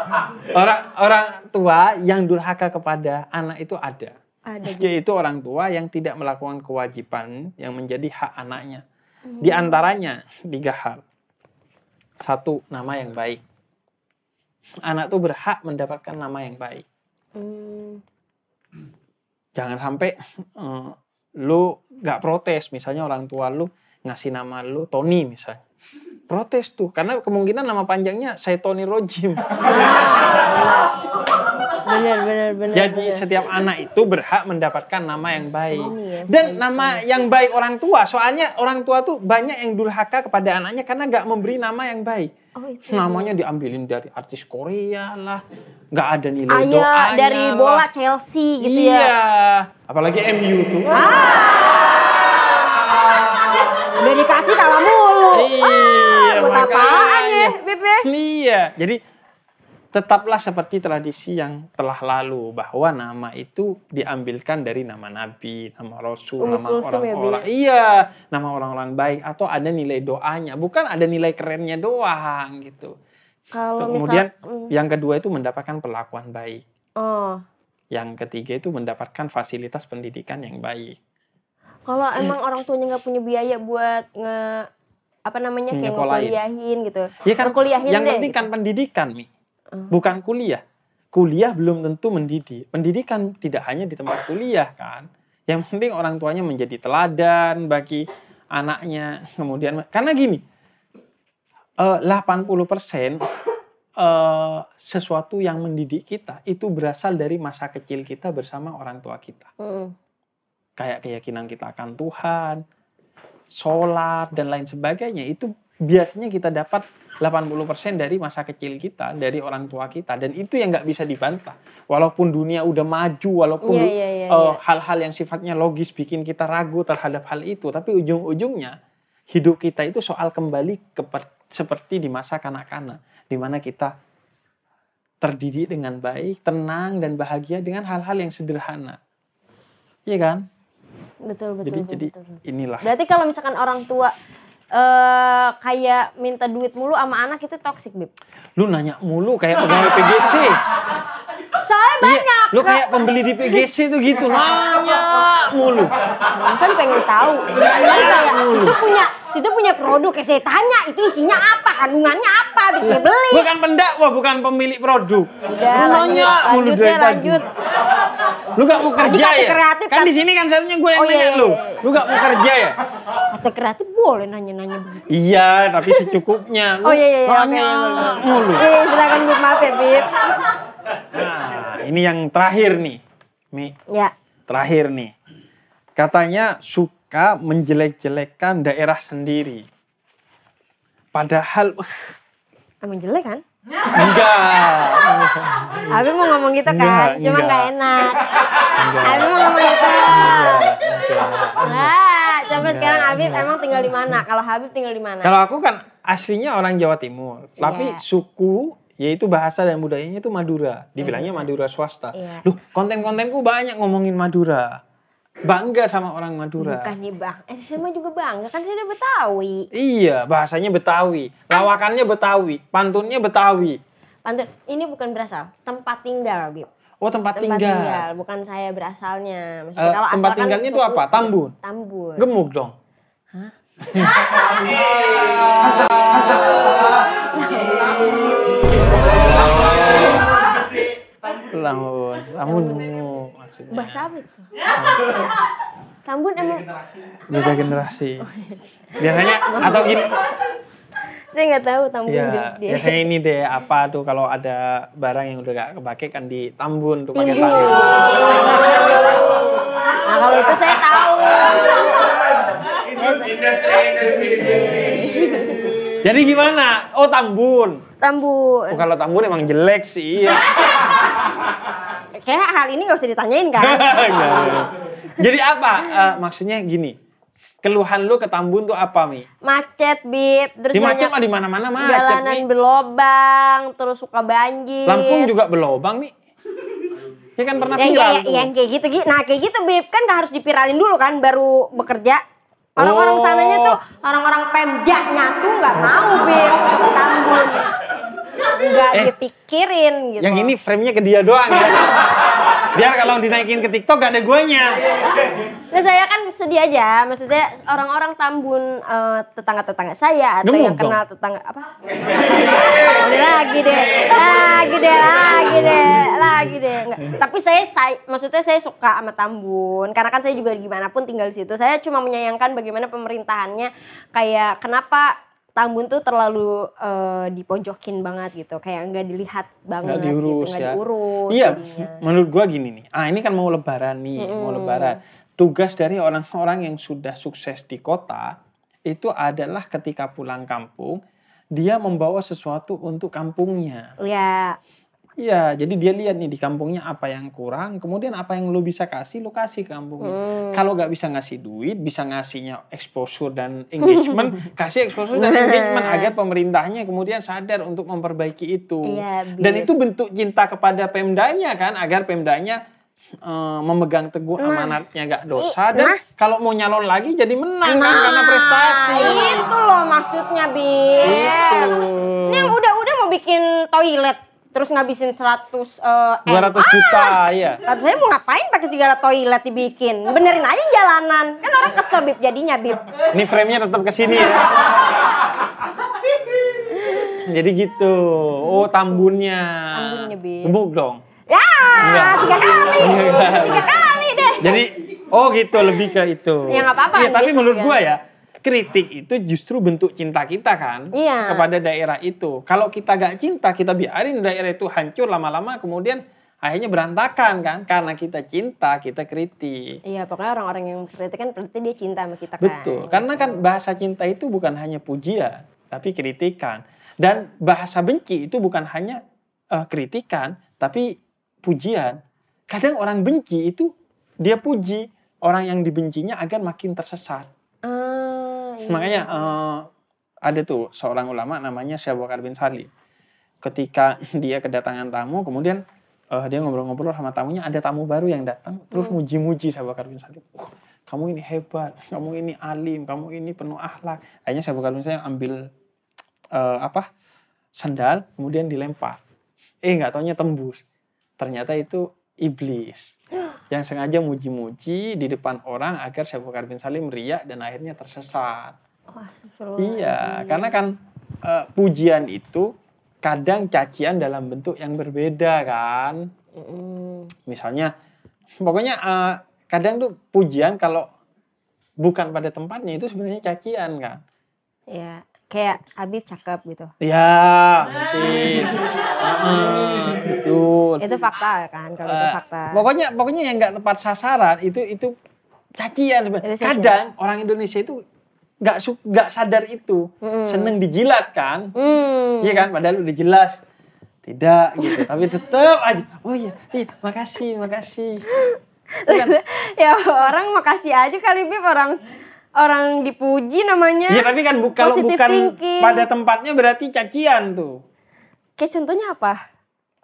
orang orang tua yang durhaka kepada anak itu ada. Ada. Yaitu orang tua yang tidak melakukan kewajiban yang menjadi hak anaknya. Di hmm. antaranya tiga hal. Satu, nama yang baik anak tuh berhak mendapatkan nama yang baik. Hmm. Jangan sampai uh, lu gak protes, misalnya orang tua lu ngasih nama lu Tony misalnya protes tuh karena kemungkinan nama panjangnya saya Tony Rojim. benar benar benar. Jadi benar. setiap anak itu berhak mendapatkan nama yang baik. Oh, iya, Dan nama yang baik orang tua, soalnya orang tua tuh banyak yang durhaka kepada anaknya karena gak memberi nama yang baik. Oh, itu. Namanya diambilin dari artis Korea lah, Gak ada nilai Ayah, iya, doanya dari bola lah. Chelsea gitu ya. iya. ya. apalagi MU tuh. Ah. Udah dikasih kalah mulu. Iya. Ah, buat apaan ya, Bebe? Iya. Jadi tetaplah seperti tradisi yang telah lalu bahwa nama itu diambilkan dari nama nabi, nama rasul, nama ya, orang-orang. Ya, iya, nama orang-orang baik atau ada nilai doanya, bukan ada nilai kerennya doang gitu. Kalau kemudian misal, hmm. yang kedua itu mendapatkan perlakuan baik. Oh. Yang ketiga itu mendapatkan fasilitas pendidikan yang baik. Kalau hmm. emang orang tuanya nggak punya biaya buat nge apa namanya kayak ngekuliahin gitu. Ya kan kuliahin yang deh, penting gitu. kan pendidikan nih. Oh. Bukan kuliah. Kuliah belum tentu mendidik. Pendidikan tidak hanya di tempat kuliah kan. Yang penting orang tuanya menjadi teladan bagi anaknya. Kemudian karena gini. 80% eh, Uh, eh, sesuatu yang mendidik kita itu berasal dari masa kecil kita bersama orang tua kita. Mm kayak keyakinan kita akan Tuhan, sholat dan lain sebagainya itu biasanya kita dapat 80% dari masa kecil kita, dari orang tua kita, dan itu yang nggak bisa dibantah. Walaupun dunia udah maju, walaupun yeah, yeah, yeah, yeah. hal-hal yang sifatnya logis bikin kita ragu terhadap hal itu, tapi ujung-ujungnya hidup kita itu soal kembali ke seperti di masa kanak-kanak, di mana kita terdidik dengan baik, tenang dan bahagia dengan hal-hal yang sederhana. Iya kan? Betul betul. Jadi betul, jadi betul. inilah. Berarti kalau misalkan orang tua uh, kayak minta duit mulu sama anak itu toxic, Bib. Lu nanya mulu kayak pegawai PGC. Soalnya iya, banyak. lu kayak pembeli di PGC tuh gitu, nanya mulu. Kan pengen tahu. Kan kayak situ punya situ punya produk ya saya tanya itu isinya apa kandungannya apa bisa saya beli bukan pendakwa bukan pemilik produk udah nanya mulu dari ya, lanjut lu gak mau kerja ya kreatif, kan di sini kan seharusnya gue yang oh, iya, nanya iya, iya, lu lu gak mau kerja ya kata kreatif boleh nanya-nanya iya tapi secukupnya lu oh iya iya, iya nanya mulu iya, iya silakan bu maaf ya Bib nah ini yang terakhir nih Mi ya terakhir nih katanya suka mereka menjelek-jelekan daerah sendiri. Padahal uh. Amin jelek kan? Enggak. Abi mau ngomong gitu kan, enggak, cuma enggak, enggak enak. Enggak. Abi mau ngomong gitu. Enggak, coba enggak, sekarang Abi emang tinggal di mana? Kalau Habib tinggal di mana? Kalau aku kan aslinya orang Jawa Timur, yeah. tapi suku yaitu bahasa dan budayanya itu Madura. Dibilangnya iya. Madura swasta. Yeah. Loh, konten-kontenku banyak ngomongin Madura bangga sama orang Madura. Bukannya bang, eh, saya mah juga bangga kan saya Betawi. Iya, bahasanya Betawi, lawakannya Betawi, pantunnya Betawi. Pantun, ini bukan berasal, tempat tinggal, Bib. Oh tempat, tempat tinggal. tinggal, bukan saya berasalnya. uh, kalau tempat asal tinggalnya itu apa? Tambun. Tambun. Gemuk dong. Hah? Lamun, lamun maksudnya. Bahasa apa itu? Tambun emang beda generasi. Biasanya atau gini. Saya nggak tahu Tambun. Ya, dia. biasanya ini deh apa tuh kalau ada barang yang udah gak kepake kan di tuh pakai iya. tali. Nah kalau itu saya tahu. Jadi gimana? Oh Tambun. Tambun. Oh, kalau Tambun emang jelek sih. Iya. kayak hal ini gak usah ditanyain kan? Jadi apa? Uh, maksudnya gini, keluhan lu ke Tambun tuh apa mi? Macet bib, terus di macet mah di mana-mana macet Jalanan mi. berlobang, terus suka banjir. Lampung juga belobang mi. Ya kan pernah viral. Ya, ya, ya, ya, yang kayak gitu, nah kayak gitu bib kan harus dipiralin dulu kan baru bekerja. Orang-orang oh. sananya tuh orang-orang pemdahnya tuh nggak mau bib Tambun nggak eh, dipikirin gitu. Yang ini framenya ke dia doang ya. Biar kalau dinaikin ke TikTok gak ada guanya. Nah, saya kan sedih aja, maksudnya orang-orang Tambun eh, tetangga-tetangga uh, saya atau Demuk yang kenal tetangga apa? lagi deh, lagi deh, lagi deh, lagi deh. Enggak. Tapi saya, saya maksudnya saya suka sama Tambun karena kan saya juga gimana pun tinggal di situ. Saya cuma menyayangkan bagaimana pemerintahannya kayak kenapa Tambun tuh terlalu uh, eh, dipojokin banget gitu, kayak nggak dilihat banget gak gitu, diurus, gitu, nggak ya. diurus. Iya, jadinya. menurut gua gini nih. Ah ini kan mau lebaran nih, -hmm. mau lebaran. Tugas dari orang-orang yang sudah sukses di kota itu adalah ketika pulang kampung dia membawa sesuatu untuk kampungnya. Iya. Iya, jadi dia lihat nih di kampungnya apa yang kurang, kemudian apa yang lu bisa kasih, lu kasih ke kampungnya. Hmm. Kalau nggak bisa ngasih duit, bisa ngasihnya exposure dan engagement, kasih exposure dan engagement agar pemerintahnya kemudian sadar untuk memperbaiki itu. Ya, dan itu bentuk cinta kepada Pemdanya kan, agar Pemdanya um, memegang teguh nah. amanatnya nggak dosa I, dan nah. kalau mau nyalon lagi jadi menang kan nah. kan karena prestasi. Itu loh maksudnya, Bi. Ini udah-udah mau bikin toilet terus ngabisin 100 uh, 200 juta ah, iya. Kata saya mau ngapain pakai segala toilet dibikin? Benerin aja jalanan. Kan orang kesel Bib jadinya Bib. Ini frame-nya tetap ke sini ya. Jadi gitu. Oh, tambunnya. Tambunnya, Bib. Gebuk dong. Ya, Enggak. Iya. tiga kali. Enggak. Iya, iya. Tiga kali deh. Jadi, oh gitu, lebih ke itu. Ya nggak apa-apa. Ya, tapi menurut ya. gua ya, kritik itu justru bentuk cinta kita kan iya. kepada daerah itu. Kalau kita gak cinta, kita biarin daerah itu hancur lama-lama kemudian akhirnya berantakan kan karena kita cinta kita kritik iya pokoknya orang-orang yang kritik kan berarti dia cinta sama kita kan betul karena kan gitu. bahasa cinta itu bukan hanya pujian tapi kritikan dan bahasa benci itu bukan hanya uh, kritikan tapi pujian kadang orang benci itu dia puji orang yang dibencinya agar makin tersesat ah, Makanya uh, ada tuh seorang ulama namanya Syekh Bakar bin Sali. Ketika dia kedatangan tamu, kemudian uh, dia ngobrol-ngobrol sama tamunya, ada tamu baru yang datang, terus hmm. muji-muji Syekh Bakar bin Sali. Uh, kamu ini hebat, kamu ini alim, kamu ini penuh akhlak. Akhirnya saya bin Sali ambil uh, apa sandal, kemudian dilempar. Eh nggak taunya tembus. Ternyata itu iblis. Hmm yang sengaja muji-muji di depan orang agar Syekh Bakar bin Salim riak dan akhirnya tersesat. Oh, iya, karena kan e, pujian itu kadang cacian dalam bentuk yang berbeda kan. Mm. Misalnya, pokoknya e, kadang tuh pujian kalau bukan pada tempatnya itu sebenarnya cacian kan. Iya kayak Habib cakep gitu. Iya, ah. Ah, ah. betul. Itu fakta kan, kalau itu fakta. Pokoknya pokoknya yang nggak tepat sasaran itu itu cacian sebenarnya. Kadang orang Indonesia itu nggak nggak sadar itu, hmm. seneng dijilat kan, hmm. iya kan, padahal udah jelas tidak gitu, tapi tetap aja, oh iya, iya, makasih, makasih. Kan? ya orang makasih aja kali Bib orang orang dipuji namanya. Iya tapi kan bu, kalau bukan thinking. pada tempatnya berarti cacian tuh. Kayak contohnya apa?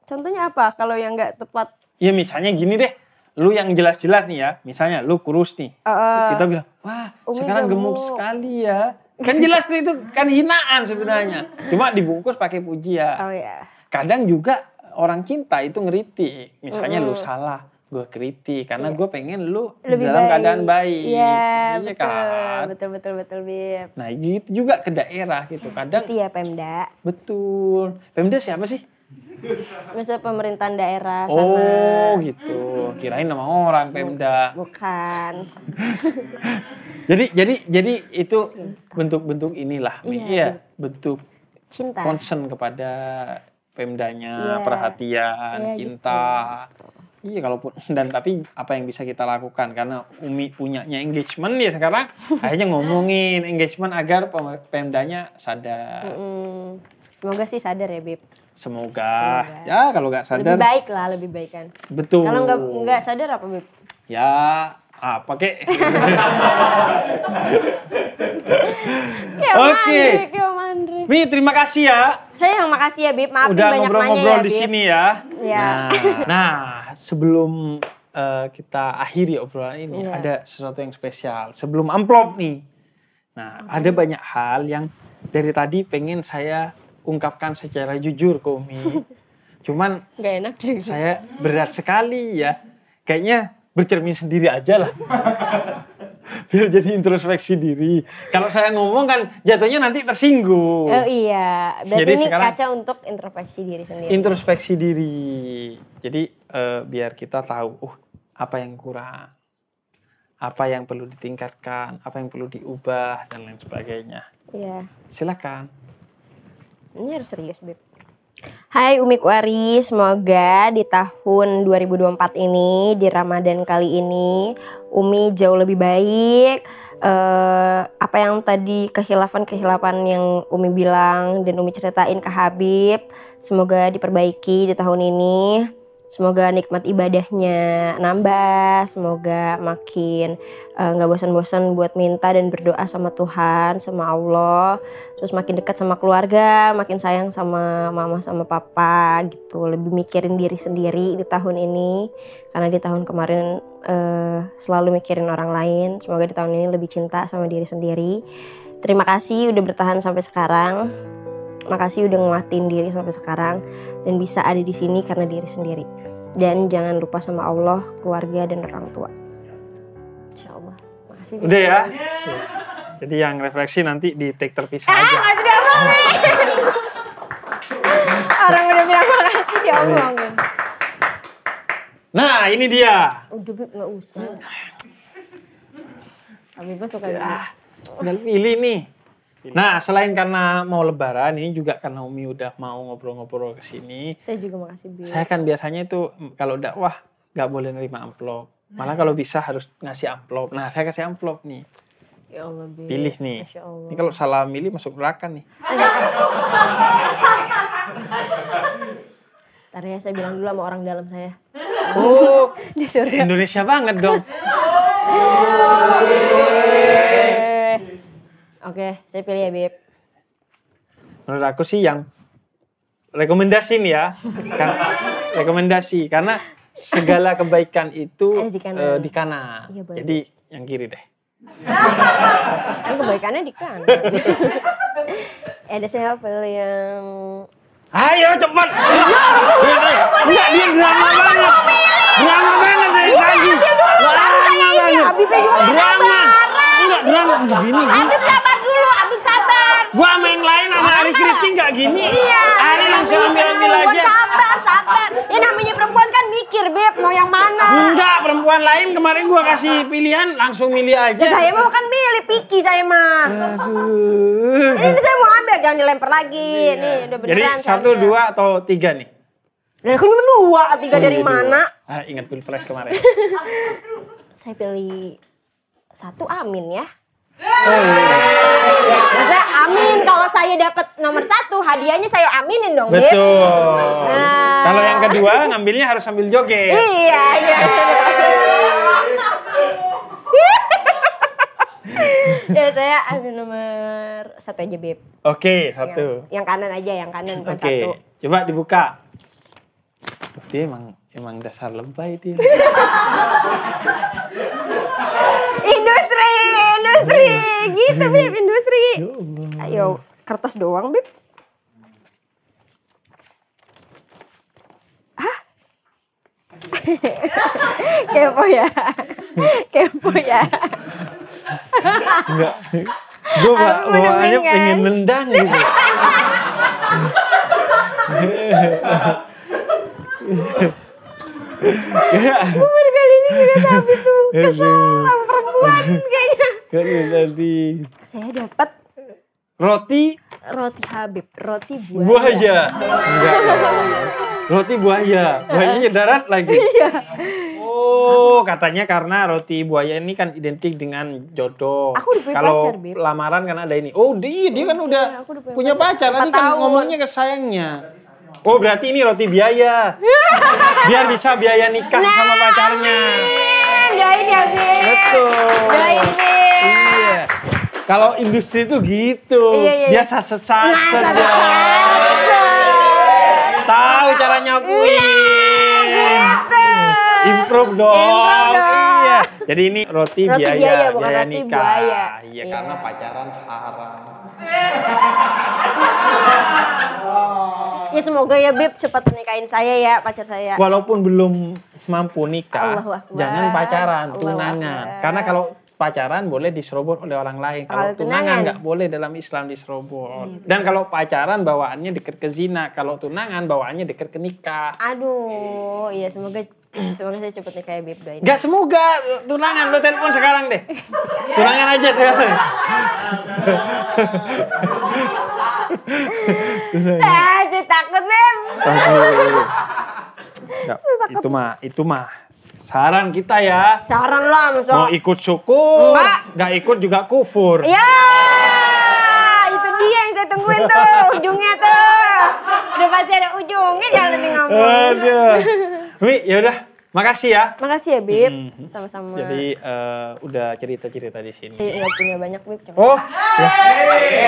Contohnya apa kalau yang nggak tepat? Iya misalnya gini deh, lu yang jelas-jelas nih ya, misalnya lu kurus nih, uh, kita bilang wah Umi sekarang gemuk. sekali ya, kan jelas tuh itu kan hinaan sebenarnya, cuma dibungkus pakai pujian. Ya. Oh ya. Yeah. Kadang juga orang cinta itu ngeritik, misalnya mm lu salah, gue kritik karena yeah. gue pengen lu Lebih dalam baik. keadaan baik yeah, iya betul, kan betul betul betul Bib. nah gitu juga ke daerah gitu iya, kadang iya Pemda betul Pemda siapa sih Misal pemerintahan daerah oh, sama. Oh gitu, kirain nama orang Pemda. Bukan. jadi jadi jadi itu bentuk-bentuk inilah, iya yeah. Iya. bentuk cinta, concern kepada Pemdanya, yeah. perhatian, yeah, gitu. cinta. Gitu. Iya kalaupun dan tapi apa yang bisa kita lakukan karena Umi punyanya engagement ya sekarang akhirnya ngomongin engagement agar Pemdanya sadar. Mm hmm Semoga sih sadar ya Bib. Semoga. Semoga. Ya kalau nggak sadar. Lebih baik lah lebih baik kan. Betul. Kalau nggak nggak sadar apa Bib? Ya apa kek? Oke. Mi, terima kasih ya. Saya yang makasih ya, Bib. Maafin Udah banyak ngobrol-ngobrol ya, di sini ya. Iya. Nah, nah sebelum uh, kita akhiri obrolan ini yeah. ada sesuatu yang spesial. Sebelum amplop nih. Nah, okay. ada banyak hal yang dari tadi pengen saya ungkapkan secara jujur ke Umi. Cuman Gak enak sih. Saya berat sekali ya. Kayaknya bercermin sendiri aja lah. Biar jadi introspeksi diri. Kalau saya ngomong kan jatuhnya nanti tersinggung. Oh iya. Berarti jadi ini sekarang, kaca untuk introspeksi diri sendiri. Introspeksi diri. Jadi uh, biar kita tahu uh apa yang kurang apa yang perlu ditingkatkan apa yang perlu diubah dan lain sebagainya iya silakan ini harus serius beb Hai Umi Kwari, semoga di tahun 2024 ini, di Ramadan kali ini, Umi jauh lebih baik. Uh, apa yang tadi kehilafan-kehilafan yang Umi bilang dan Umi ceritain ke Habib, semoga diperbaiki di tahun ini Semoga nikmat ibadahnya nambah, semoga makin eh, nggak uh, bosan-bosan buat minta dan berdoa sama Tuhan, sama Allah, terus makin dekat sama keluarga, makin sayang sama mama sama papa gitu, lebih mikirin diri sendiri di tahun ini karena di tahun kemarin uh, selalu mikirin orang lain. Semoga di tahun ini lebih cinta sama diri sendiri. Terima kasih udah bertahan sampai sekarang. Makasih udah nguatin diri sampai sekarang dan bisa ada di sini karena diri sendiri. Dan jangan lupa sama Allah, keluarga, dan orang tua. Insya Allah. Makasih. Udah ya? ya. Jadi yang refleksi nanti di take terpisah aja. Ah, tidak Orang udah bilang makasih diomongin. Ya iya. Nah, ini dia. Udah, nggak usah. Nah. Habibah suka ya. Udah pilih nih. Iya. Nah, selain karena mau lebaran ini juga karena Umi udah mau ngobrol-ngobrol ke sini. Saya juga makasih Bill. Saya kan biasanya itu mm, kalau dakwah nggak boleh nerima amplop. Malah nah. kalau bisa harus ngasih amplop. Nah, saya kasih amplop nih. Ya Allah, Pilih nih. Allah. Ini kalau salah milih masuk neraka nih. Ntar ya, saya bilang dulu sama orang dalam saya. Oh, Indonesia banget dong. Oke, saya pilih ya, Bib. Menurut aku sih yang rekomendasi nih ya. kan, rekomendasi karena segala kebaikan itu eh, di kanan. Uh, di kanan. Iya, Jadi yang kiri deh. kan kebaikannya di kanan. Eh, ada saya pilih yang Ayo cepat. Enggak dia drama banget. Drama banget dari tadi. Iya, drama banget. Drama. Enggak drama. Begini. Gua sama yang lain sama Ari Kriti nggak gini. Iya. Ari langsung ambil-ambil lagi. Sabar, sabar. Ya namanya perempuan kan mikir, Beb. Mau yang mana? Enggak, perempuan lain kemarin gua kasih pilihan langsung milih aja. Ya, saya mau kan milih Piki saya mah. Aduh. Ini saya mau ambil, jangan dilempar lagi. Iya. Nih, udah beneran. Jadi satu, dua, atau tiga nih? Nah, aku kan cuma dua, tiga oh, dari iya, dua. mana? Ah, ingat pilpres kemarin. saya pilih satu Amin ya. Maksudnya amin kalau saya dapat nomor satu hadiahnya saya aminin dong. Betul. Gitu. Nah. Kalau yang kedua ngambilnya harus sambil joget. Iya iya. ya saya ambil nomor satu aja beb. Oke okay, satu. Yang, yang kanan aja yang kanan bukan okay. satu. Coba dibuka. Berarti emang emang dasar lebay dia. industri, industri, gitu Bib, iya. industri. Ya Ayo, kertas doang Bib. Hah? Kepo ya. Kepo ya. Enggak. Gue bawaannya pengen mendang gitu gue ini udah sapi tuh kesel sama perempuan kayaknya kan tadi saya dapat roti roti Habib roti buaya buaya enggak roti buaya buayanya darat lagi iya Oh, katanya karena roti buaya ini kan identik dengan jodoh. Aku udah punya Kalo pacar, Bib. lamaran kan ada ini. Oh, dia, dia kan iya, udah, udah punya, pacar. pacar. Tadi kan ngomongnya ke sayangnya. Oh berarti ini roti biaya. Biar bisa biaya nikah nah, sama pacarnya. Amin. Doain ya, Bin. Betul. Doain, Bin. Iya. Kalau industri itu gitu. Iya, iya. Dia iya. nah, Tahu cara nyapuin. Iya, iya, gitu. Improve dong. Improve dong. Iya. Jadi ini roti, roti biaya, biaya, bukan biaya roti nikah. Biaya. Iya, iya, karena pacaran haram. oh. Ya semoga ya Bib cepat nikahin saya ya pacar saya. Walaupun belum mampu nikah, jangan pacaran, Allah tunangan. Karena kalau pacaran boleh diserobot oleh orang lain. Kalau tunangan nggak boleh dalam Islam diserobot. Iya, Dan kalau pacaran bawaannya dekat ke zina, kalau tunangan bawaannya dekat ke nikah. Aduh, iya, iya semoga Semoga saya cepet nih kayak Bibda ini. Gak semoga tunangan lo telepon sekarang deh. tunangan aja sekarang. ah, eh, jadi takut deh. itu mah, itu mah saran kita ya. Saran lah misal. Mau ikut syukur, Enggak. gak ikut juga kufur. Ya, itu dia yang saya tungguin tuh, ujungnya tuh. Udah pasti ada ujungnya jangan lebih ngomong. Wi, ya udah, Makasih ya. Makasih ya, Bib. sama hmm. Sama-sama. Jadi uh, udah cerita-cerita di sini. Iya, nggak iya, punya banyak, Bib. Cuma oh. Ya.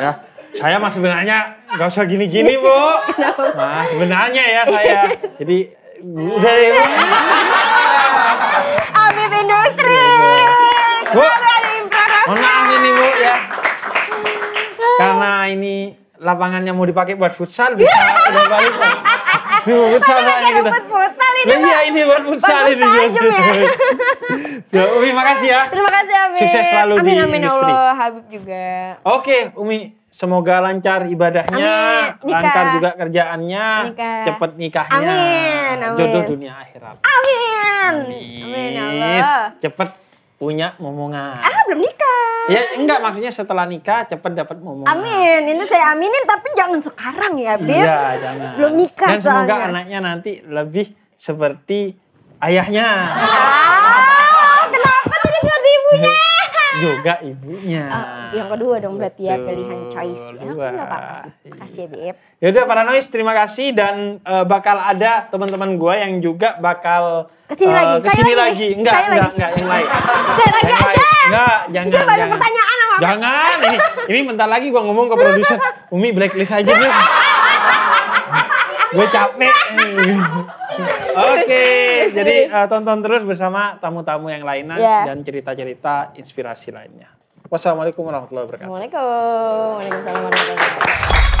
ya. Saya masih benarnya nggak usah gini-gini, Bu. Nah, benarnya ya saya. Jadi udah ya. Abib Industri. Bu. Mohon maaf ini, Bu ya. Karena ini lapangannya mau dipakai buat futsal bisa udah balik Mau futsal pakai kita. futsal ini. Nah, iya ini buat futsal ini. ya. ya Umi makasih ya. Terima kasih Abi. Sukses selalu amin, di amin, ya industri. Allah, Habib juga. Oke Umi Semoga lancar ibadahnya, amin. Nikah. lancar juga kerjaannya, nikah. cepet nikahnya, amin. Amin. jodoh dunia akhirat. Amin. Amin. amin. Ya Allah. Cepet punya momongan. Ah, belum nikah. Ya, enggak maksudnya setelah nikah cepat dapat momongan. Amin. Ini saya aminin tapi jangan sekarang ya, Bib. Iya, jangan. Belum nikah Dan soalnya. semoga anaknya nanti lebih seperti ayahnya. Ah, kenapa tidak seperti ibunya? juga ibunya. Uh, yang kedua dong berarti ya pilihan choice. Ya, nggak apa-apa. Iya. Makasih ya Beb. Ya udah terima kasih dan uh, bakal ada teman-teman gua yang juga bakal kesini uh, lagi. Kesini saya lagi. lagi. Enggak, enggak, enggak, yang lain. saya lagi aja. Enggak, jangan. Bisa jangan. pertanyaan sama Jangan, ini, ini bentar lagi gua ngomong ke produser. Umi blacklist aja nih. gue capek. Oke, jadi uh, tonton terus bersama tamu-tamu yang lainnya yeah. dan cerita-cerita inspirasi lainnya. Wassalamualaikum warahmatullahi wabarakatuh. Waalaikumsalam warahmatullahi wabarakatuh.